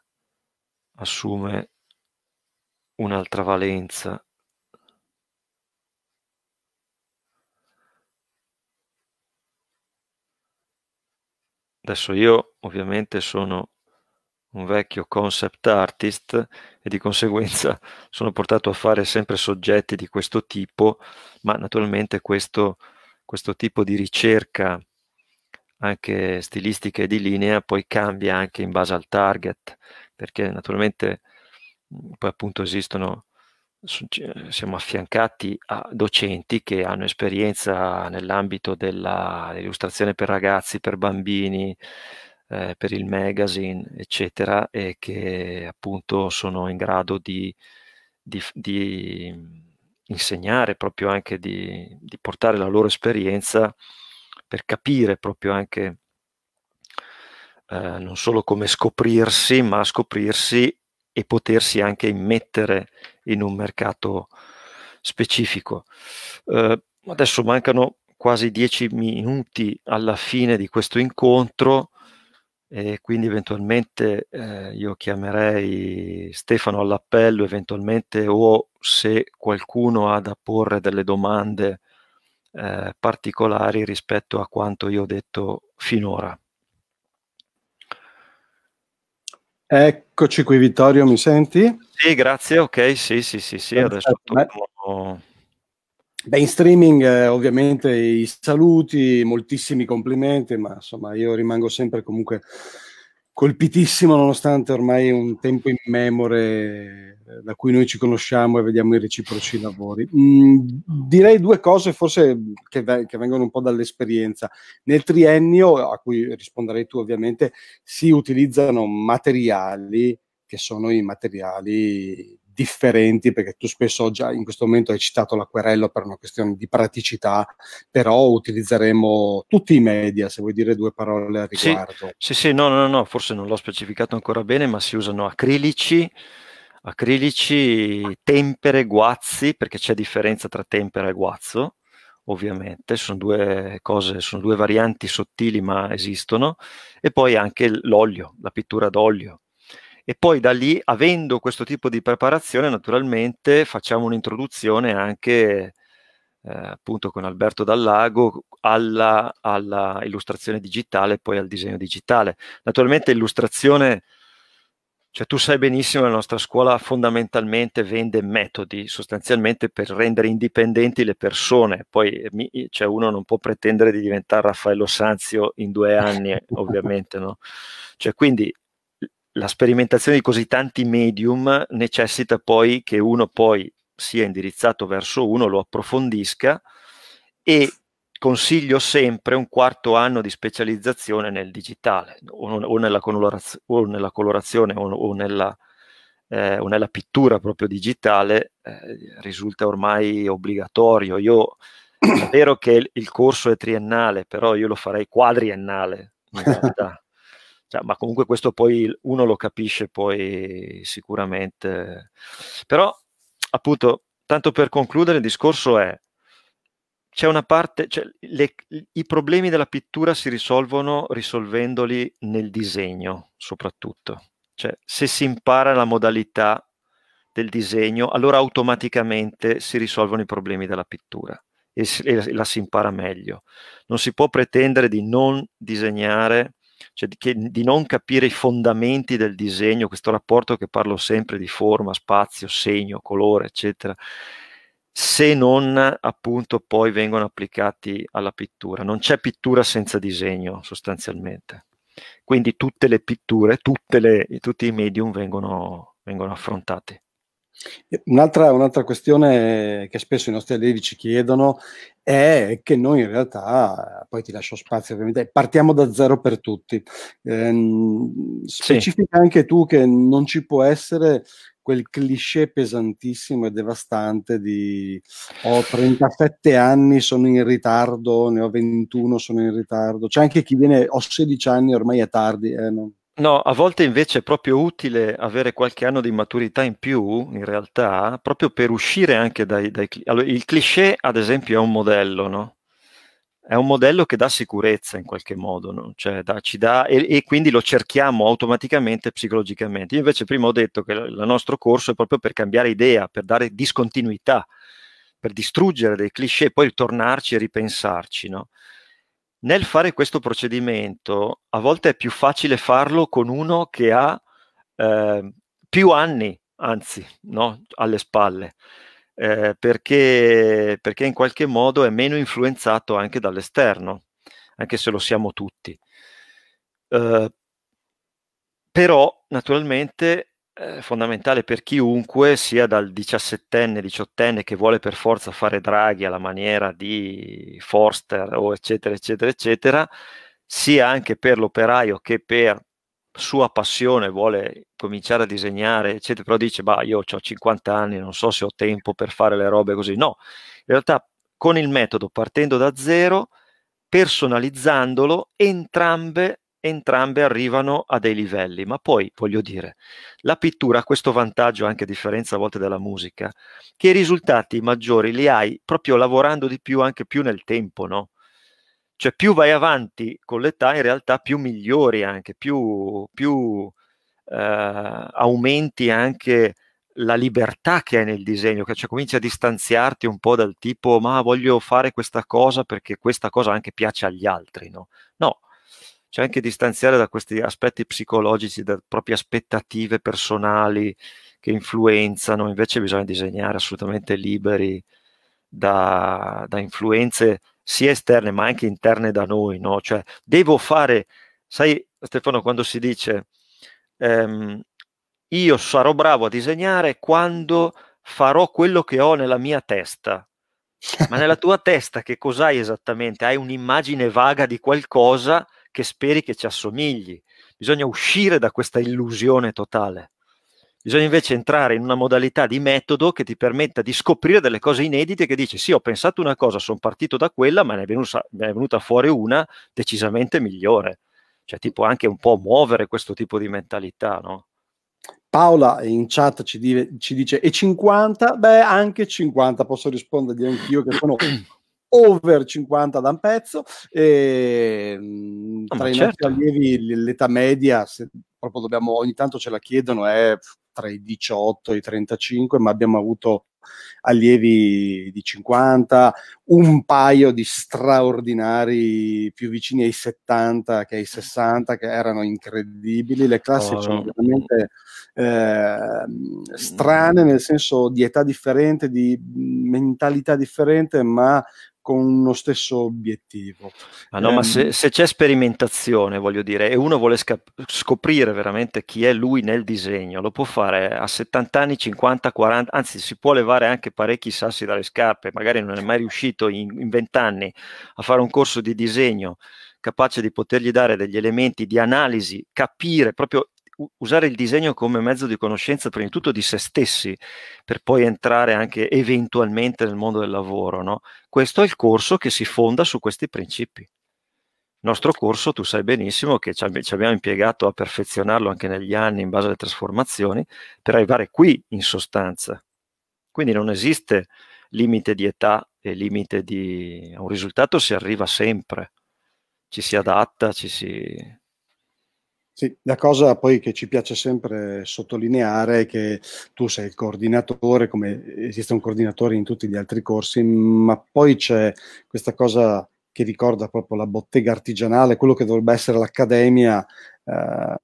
assume un'altra valenza Adesso io ovviamente sono un vecchio concept artist e di conseguenza sono portato a fare sempre soggetti di questo tipo, ma naturalmente questo, questo tipo di ricerca anche stilistica e di linea poi cambia anche in base al target, perché naturalmente poi appunto esistono siamo affiancati a docenti che hanno esperienza nell'ambito dell'illustrazione per ragazzi, per bambini, eh, per il magazine, eccetera, e che appunto sono in grado di, di, di mm, insegnare, proprio anche di, di, portare la loro esperienza per capire proprio anche eh, non solo come scoprirsi, ma scoprirsi e potersi anche immettere in un mercato specifico. Eh, adesso mancano quasi dieci minuti alla fine di questo incontro e quindi eventualmente eh, io chiamerei Stefano all'appello eventualmente o se qualcuno ha da porre delle domande eh, particolari rispetto a quanto io ho detto finora. Eccoci qui Vittorio, mi senti? Sì, grazie, ok, sì, sì, sì, sì adesso torno... Beh, in streaming eh, ovviamente i saluti, moltissimi complimenti, ma insomma io rimango sempre comunque colpitissimo nonostante ormai un tempo immemore eh, da cui noi ci conosciamo e vediamo i reciproci lavori. Mm, direi due cose forse che, che, vengono un po' dall'esperienza. Nel triennio, a cui risponderai tu ovviamente, si utilizzano materiali che sono i materiali differenti, perché tu spesso già in questo momento hai citato l'acquerello per una questione di praticità, però utilizzeremo tutti i media, se vuoi dire due parole al riguardo. Sì, sì, sì no, no, no, forse non l'ho specificato ancora bene, ma si usano acrilici, acrilici, tempere, guazzi, perché c'è differenza tra tempera e guazzo, ovviamente, sono due cose, sono due varianti sottili ma esistono, e poi anche l'olio, la pittura d'olio e poi da lì, avendo questo tipo di preparazione, naturalmente facciamo un'introduzione anche eh, appunto con Alberto Dallago alla, alla illustrazione digitale e poi al disegno digitale. Naturalmente illustrazione, cioè tu sai benissimo, che la nostra scuola fondamentalmente vende metodi sostanzialmente per rendere indipendenti le persone, poi eh, eh, cioè uno non può pretendere di diventare Raffaello Sanzio in due anni, ovviamente, no? Cioè quindi la sperimentazione di così tanti medium necessita poi che uno poi sia indirizzato verso uno, lo approfondisca e consiglio sempre un quarto anno di specializzazione nel digitale o, nella, coloraz- o nella colorazione o, o, nella, eh, o, nella, pittura proprio digitale eh, risulta ormai obbligatorio. Io è vero che il corso è triennale, però io lo farei quadriennale in realtà cioè, ma comunque questo poi uno lo capisce poi sicuramente. Però appunto, tanto per concludere, il discorso è, c'è una parte, cioè, le, i problemi della pittura si risolvono risolvendoli nel disegno soprattutto. Cioè, se si impara la modalità del disegno, allora automaticamente si risolvono i problemi della pittura e, si, e la si impara meglio. Non si può pretendere di non disegnare cioè di, che, di, non capire i fondamenti del disegno, questo rapporto che parlo sempre di forma, spazio, segno, colore, eccetera, se non appunto poi vengono applicati alla pittura. Non c'è pittura senza disegno sostanzialmente. Quindi tutte le pitture, tutte le, tutti i medium vengono, vengono affrontati. Un'altra, un'altra, questione che spesso i nostri allievi ci chiedono è che noi in realtà, poi ti lascio spazio ovviamente, partiamo da zero per tutti. Ehm, specifica sì. anche tu che non ci può essere quel cliché pesantissimo e devastante di ho 37 anni, sono in ritardo, ne ho 21, sono in ritardo. C'è anche chi viene, ho 16 anni, ormai è tardi. Eh, no? No, a volte invece è proprio utile avere qualche anno di maturità in più, in realtà, proprio per uscire anche dai... dai allora, il cliché, ad esempio, è un modello, no? È un modello che dà sicurezza in qualche modo, no? cioè, da, ci dà, e, e, quindi lo cerchiamo automaticamente psicologicamente. Io invece prima ho detto che il nostro corso è proprio per cambiare idea, per dare discontinuità, per distruggere dei cliché, poi tornarci e ripensarci, no? Nel fare questo procedimento, a volte è più facile farlo con uno che ha eh, più anni, anzi, no? alle spalle, eh, perché, perché in qualche modo è meno influenzato anche dall'esterno, anche se lo siamo tutti. Eh, però naturalmente eh, fondamentale per chiunque, sia dal diciassettenne, diciottenne che vuole per forza fare draghi alla maniera di Forster o eccetera, eccetera, eccetera, sia anche per l'operaio che per sua passione vuole cominciare a disegnare, eccetera, però dice, ma io ho 50 anni, non so se ho tempo per fare le robe così. No, in realtà con il metodo partendo da zero, personalizzandolo, entrambe entrambe arrivano a dei livelli, ma poi voglio dire, la pittura ha questo vantaggio anche a differenza a volte della musica, che i risultati maggiori li hai proprio lavorando di più anche più nel tempo, no? Cioè più vai avanti con l'età in realtà più migliori anche, più, più eh, aumenti anche la libertà che hai nel disegno, che cioè cominci a distanziarti un po' dal tipo ma voglio fare questa cosa perché questa cosa anche piace agli altri, no? No, c'è anche distanziare da questi aspetti psicologici, da proprie aspettative personali che influenzano, invece bisogna disegnare assolutamente liberi da, da influenze sia esterne ma anche interne da noi, no? Cioè, devo fare, sai Stefano, quando si dice ehm, io sarò bravo a disegnare quando farò quello che ho nella mia testa. Ma nella tua testa che cos'hai esattamente? Hai un'immagine vaga di qualcosa che speri che ci assomigli. Bisogna uscire da questa illusione totale. Bisogna invece entrare in una modalità di metodo che ti permetta di scoprire delle cose inedite che dici sì, ho pensato una cosa, sono partito da quella, ma ne è venuta, ne è venuta fuori una decisamente migliore. Cioè, tipo anche un po' muovere questo tipo di mentalità, no? Paola in chat ci, dive, ci, dice e 50? Beh, anche 50 posso rispondergli anch'io che sono over 50 da un pezzo, e, ehm, ah, tra i certo. allievi l'età media, se proprio dobbiamo, ogni tanto ce la chiedono, è tra i 18 e i 35, ma abbiamo avuto allievi di 50, un paio di straordinari più vicini ai 70 che ai 60, che erano incredibili. Le classi oh, sono veramente Ehm, strane nel senso di età differente, di mentalità differente, ma con uno stesso obiettivo. Ah no, um, ma se, ehm, se, c'è sperimentazione, voglio dire, e uno vuole sca- scoprire veramente chi è lui nel disegno, lo può fare a 70 anni, 50, 40, anzi si può levare anche parecchi sassi dalle scarpe, magari non è mai riuscito in 20 anni a fare un corso di disegno capace di potergli dare degli elementi di analisi, capire proprio usare il disegno come mezzo di conoscenza prima di tutto di se stessi, per poi entrare anche eventualmente nel mondo del lavoro. No? Questo è il corso che si fonda su questi principi. Il nostro corso, tu sai benissimo che ci abbiamo impiegato a perfezionarlo anche negli anni in base alle trasformazioni, per arrivare qui in sostanza. Quindi non esiste limite di età e limite di... a un risultato si arriva sempre, ci si adatta, ci si sì, la cosa poi che ci piace sempre sottolineare è che tu sei il coordinatore, come esiste un coordinatore in tutti gli altri corsi, ma poi c'è questa cosa che ricorda proprio la bottega artigianale, quello che dovrebbe essere l'accademia eh, ehm,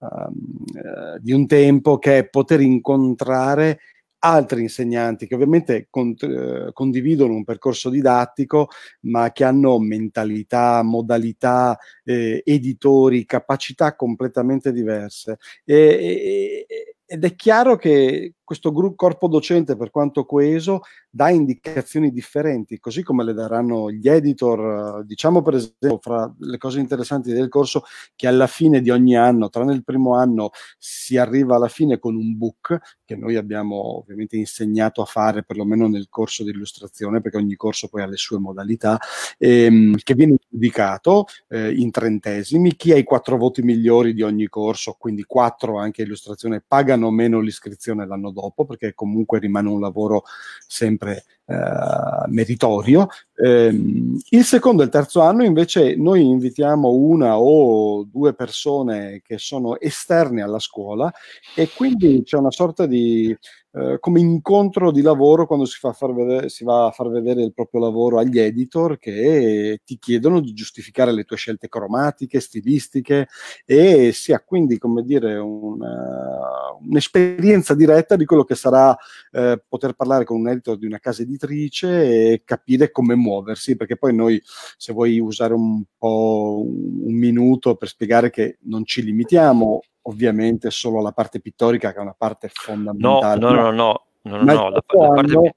eh di un tempo, che è poter incontrare altri insegnanti che ovviamente cont- eh, condividono un percorso didattico, ma che hanno mentalità, modalità, eh, editori, capacità completamente diverse. E, e, ed è chiaro che questo gruppo, corpo docente, per quanto coeso, dà indicazioni differenti, così come le daranno gli editor. Eh, diciamo per esempio, fra le cose interessanti del corso, che alla fine di ogni anno, tranne il primo anno, si arriva alla fine con un book che noi abbiamo ovviamente insegnato a fare, perlomeno nel corso di illustrazione, perché ogni corso poi ha le sue modalità, ehm, che viene giudicato eh, in trentesimi, chi ha i quattro voti migliori di ogni corso, quindi quattro anche illustrazione, pagano meno l'iscrizione l'anno dopo dopo, perché comunque rimane un lavoro sempre eh, meritorio. Ehm, il secondo e il terzo anno invece noi invitiamo una o due persone che sono esterne alla scuola e quindi c'è una sorta di eh, come incontro di lavoro quando si, vedere, si, va a far vedere il proprio lavoro agli editor che ti chiedono di giustificare le tue scelte cromatiche, stilistiche e si ha quindi come dire una, eh, un'esperienza diretta di quello che sarà eh, poter parlare con un editor di una casa editoriale editrice e capire come muoversi, perché poi noi, se vuoi usare un po' un minuto per spiegare che non ci limitiamo ovviamente solo alla parte pittorica, che è una parte fondamentale. No, no, no, no, no, no, no, la, ecco, la, parte,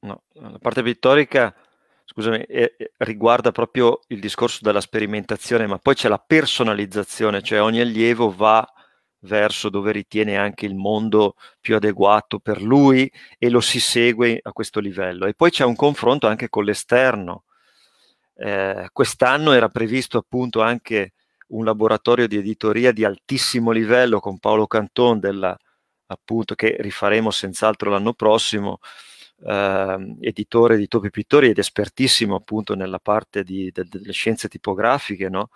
no la parte pittorica scusami, eh, riguarda proprio il discorso della sperimentazione, ma poi c'è la personalizzazione, cioè ogni allievo va verso dove ritiene anche il mondo più adeguato per lui e lo si segue a questo livello. E poi c'è un confronto anche con l'esterno. Eh, quest'anno era previsto appunto anche un laboratorio di editoria di altissimo livello con Paolo Canton, della, appunto, che rifaremo senz'altro l'anno prossimo, eh, editore di Topi Pittori ed espertissimo appunto nella parte di, de, delle scienze tipografiche, no?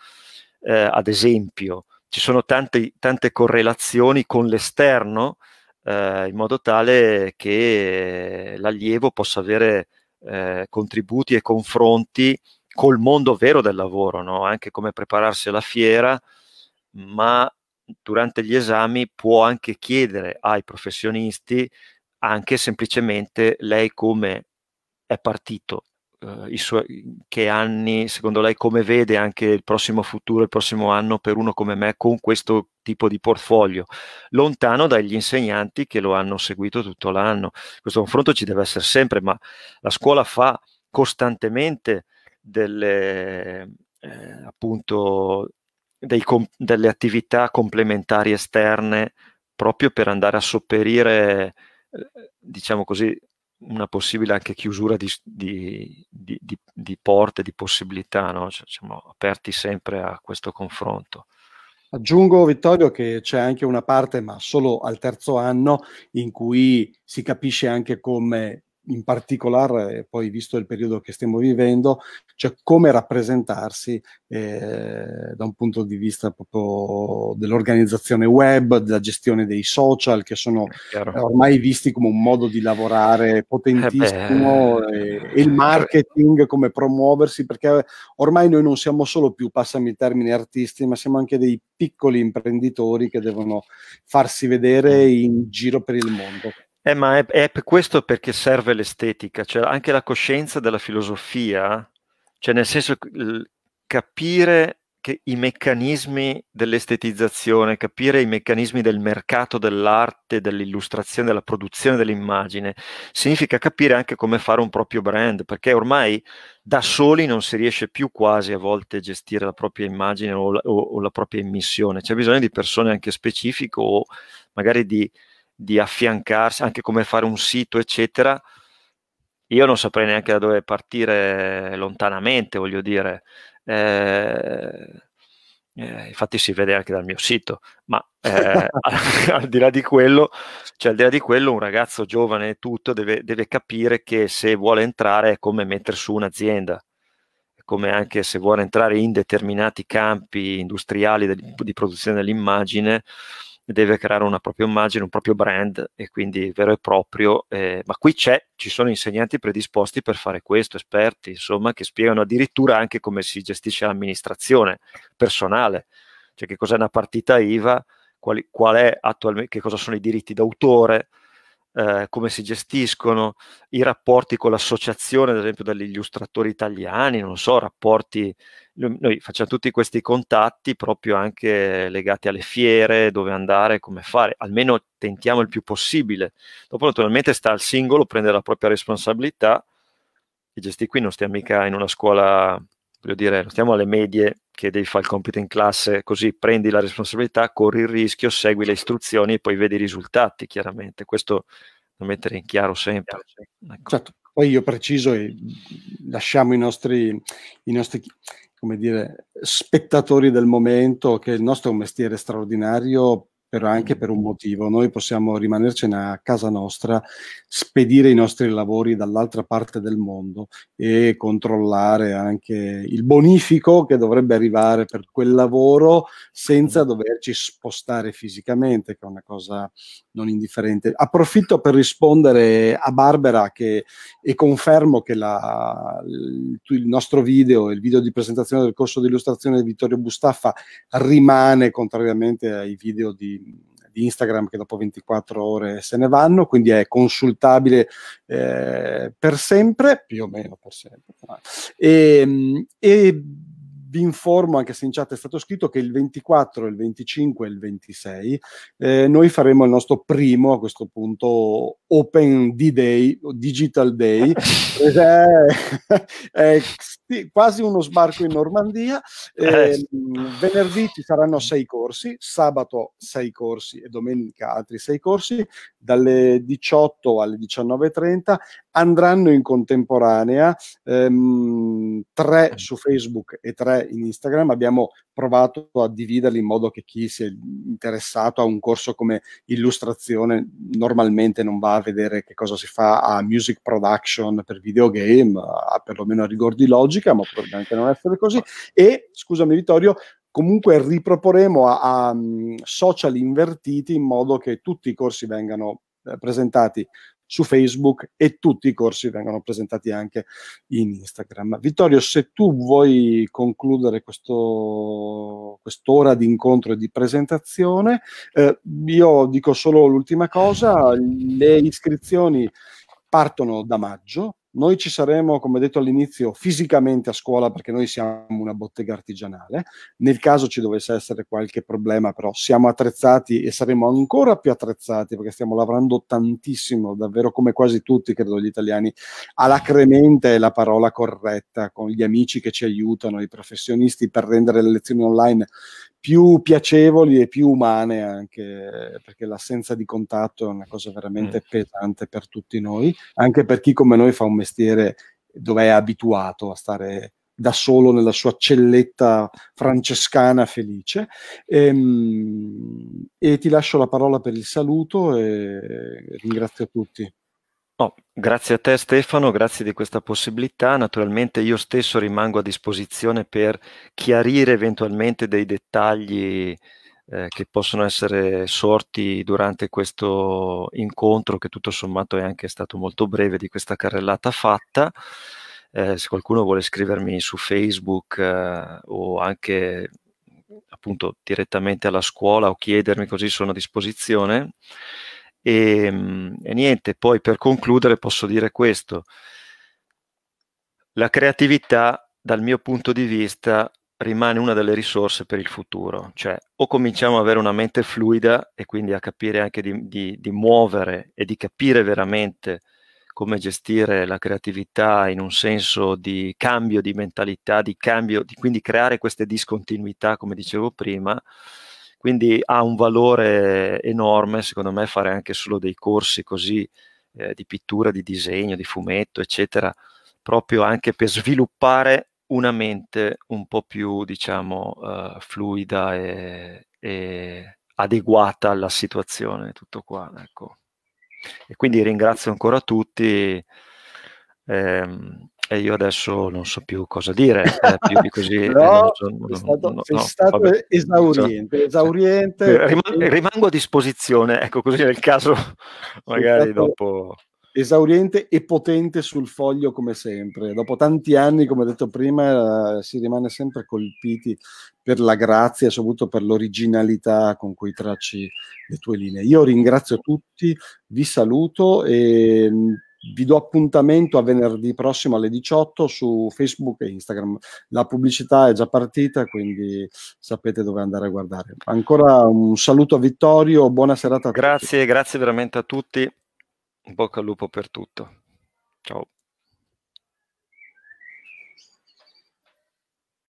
eh, ad esempio ci sono tante, tante correlazioni con l'esterno eh, in modo tale che l'allievo possa avere eh, contributi e confronti col mondo vero del lavoro, no? anche come prepararsi alla fiera, ma durante gli esami può anche chiedere ai professionisti anche semplicemente lei come è partito eh, suoi, che anni, secondo lei, come vede anche il prossimo futuro, il prossimo anno per uno come me con questo tipo di portfolio, lontano dagli insegnanti che lo hanno seguito tutto l'anno. Questo confronto ci deve essere sempre, ma la scuola fa costantemente delle, eh, appunto, dei, delle attività complementari esterne proprio per andare a sopperire, eh, diciamo così, una possibile anche chiusura di, di, di, di porte, di possibilità, no? cioè, siamo aperti sempre a questo confronto. Aggiungo Vittorio che c'è anche una parte, ma solo al terzo anno, in cui si capisce anche come in particolare, poi visto il periodo che stiamo vivendo, cioè come rappresentarsi eh, da un punto di vista proprio dell'organizzazione web, della gestione dei social, che sono ormai visti come un modo di lavorare eh potentissimo, eh e, e il marketing, come promuoversi, perché ormai noi non siamo solo più, passami il termine, artisti, ma siamo anche dei piccoli imprenditori che devono farsi vedere mm. in giro per il mondo. Eh, ma è, è per questo perché serve l'estetica, cioè anche la coscienza della filosofia, cioè nel senso capire i meccanismi dell'estetizzazione, capire i meccanismi del mercato dell'arte, dell'illustrazione, della produzione dell'immagine, significa capire anche come fare un proprio brand, perché ormai da soli non si riesce più quasi a volte a gestire la propria immagine o la, o, o la propria immissione, c'è bisogno di persone anche specifiche o magari di di affiancarsi, anche come fare un sito, eccetera, io non saprei neanche da dove partire lontanamente, voglio dire. Eh, eh, infatti si vede anche dal mio sito, ma eh, al, al, di là di quello, cioè al di là di quello, un ragazzo giovane e tutto deve, deve, capire che se vuole entrare è come mettere su un'azienda, è come anche se vuole entrare in determinati campi industriali del, di produzione dell'immagine, deve creare una propria immagine, un proprio brand e quindi vero e proprio. Eh, ma qui c'è, ci sono insegnanti predisposti per fare questo, esperti, insomma, che spiegano addirittura anche come si gestisce l'amministrazione personale, cioè che cos'è una partita IVA, quali, qual è attualmente, che cosa sono i diritti d'autore, eh, come si gestiscono, i rapporti con l'associazione, ad esempio, degli illustratori italiani, non so, rapporti, noi facciamo tutti questi contatti proprio anche legati alle fiere, dove andare, come fare, almeno tentiamo il più possibile. Dopo naturalmente sta al singolo prendere la propria responsabilità, e gesti qui non stiamo mica in una scuola, voglio dire, non stiamo alle medie che devi fare il compito in classe, così prendi la responsabilità, corri il rischio, segui le certo. istruzioni e poi vedi i risultati, chiaramente. Questo da mettere in chiaro sempre. Ecco. Certo. Poi io preciso e lasciamo i nostri, i nostri come dire, spettatori del momento che il nostro è un mestiere straordinario però anche per un motivo. Noi possiamo rimanercene a casa nostra, spedire i nostri lavori dall'altra parte del mondo e controllare anche il bonifico che dovrebbe arrivare per quel lavoro senza doverci spostare fisicamente, che è una cosa non indifferente. Approfitto per rispondere a Barbara che, e confermo che la, il nostro video, il video di presentazione del corso di illustrazione di Vittorio Bustaffa rimane contrariamente ai video di, Instagram che dopo 24 ore se ne vanno, quindi è consultabile eh, per sempre, più o meno per sempre. Ehm, e, e vi informo, anche se in chat è stato scritto, che il 24, il 25 e il 26 eh, noi faremo il nostro primo, a questo punto, Open D-Day, Digital Day, è, è quasi uno sbarco in Normandia. Eh, ehm, venerdì ci saranno sei corsi, sabato sei corsi e domenica altri sei corsi, dalle 18 alle 19.30 andranno in contemporanea, ehm, tre su Facebook e tre in Instagram abbiamo provato a dividerli in modo che chi si è interessato a un corso come illustrazione normalmente non va a vedere che cosa si fa a music production per videogame, a, perlomeno a rigor di logica, ma potrebbe anche non essere così. E, scusami Vittorio, comunque riproporremo a, a social invertiti in modo che tutti i corsi vengano eh, presentati su Facebook e tutti i corsi vengono presentati anche in Instagram. Vittorio, se tu vuoi concludere questo, quest'ora di incontro e di presentazione, eh, io dico solo l'ultima cosa, le iscrizioni partono da maggio, noi ci saremo, come detto all'inizio, fisicamente a scuola perché noi siamo una bottega artigianale. Nel caso ci dovesse essere qualche problema, però siamo attrezzati e saremo ancora più attrezzati perché stiamo lavorando tantissimo, davvero come quasi tutti, credo gli italiani, alacremente è la parola corretta, con gli amici che ci aiutano, i professionisti per rendere le lezioni online più piacevoli e più umane anche perché l'assenza di contatto è una cosa veramente mm. pesante per tutti noi, anche per chi come noi fa un mestiere mestiere dove è abituato a stare da solo nella sua celletta francescana felice. E, ehm, e, ti lascio la parola per il saluto e ringrazio a tutti. No, grazie a te Stefano, grazie di questa possibilità. Naturalmente io stesso rimango a disposizione per chiarire eventualmente dei dettagli eh, che possono essere sorti durante questo incontro che tutto sommato è anche stato molto breve di questa carrellata fatta. Eh, se qualcuno vuole scrivermi su Facebook eh, o anche appunto direttamente alla scuola o chiedermi così sono a disposizione. E, ehm, e, niente, poi per concludere posso dire questo. La creatività dal mio punto di vista rimane una delle risorse per il futuro, cioè o cominciamo ad avere una mente fluida e quindi a capire anche di, di, di muovere e di capire veramente come gestire la creatività in un senso di cambio di mentalità, di cambio, di quindi creare queste discontinuità, come dicevo prima. Quindi ha un valore enorme, secondo me, fare anche solo dei corsi così eh, di pittura, di disegno, di fumetto, eccetera, proprio anche per sviluppare una mente un po' più, diciamo, uh, fluida e, e, adeguata alla situazione, tutto qua, ecco. E quindi ringrazio ancora tutti ehm, e io adesso non so più cosa dire, eh, più di così. no, eh, so, non, è stato, no, no, stato esauriente, esauriente. Rimango, rimango a disposizione, ecco, così nel caso magari stato... dopo esauriente e potente sul foglio come sempre. Dopo tanti anni, come detto prima, eh, si rimane sempre colpiti per la grazia soprattutto per l'originalità con cui tracci le tue linee. Io ringrazio tutti, vi saluto e mm, vi do appuntamento a venerdì prossimo alle 18 su Facebook e Instagram. La pubblicità è già partita, quindi sapete dove andare a guardare. Ancora un saluto a Vittorio, buona serata a grazie, tutti. Grazie, grazie veramente a tutti. In bocca al lupo per tutto. Ciao.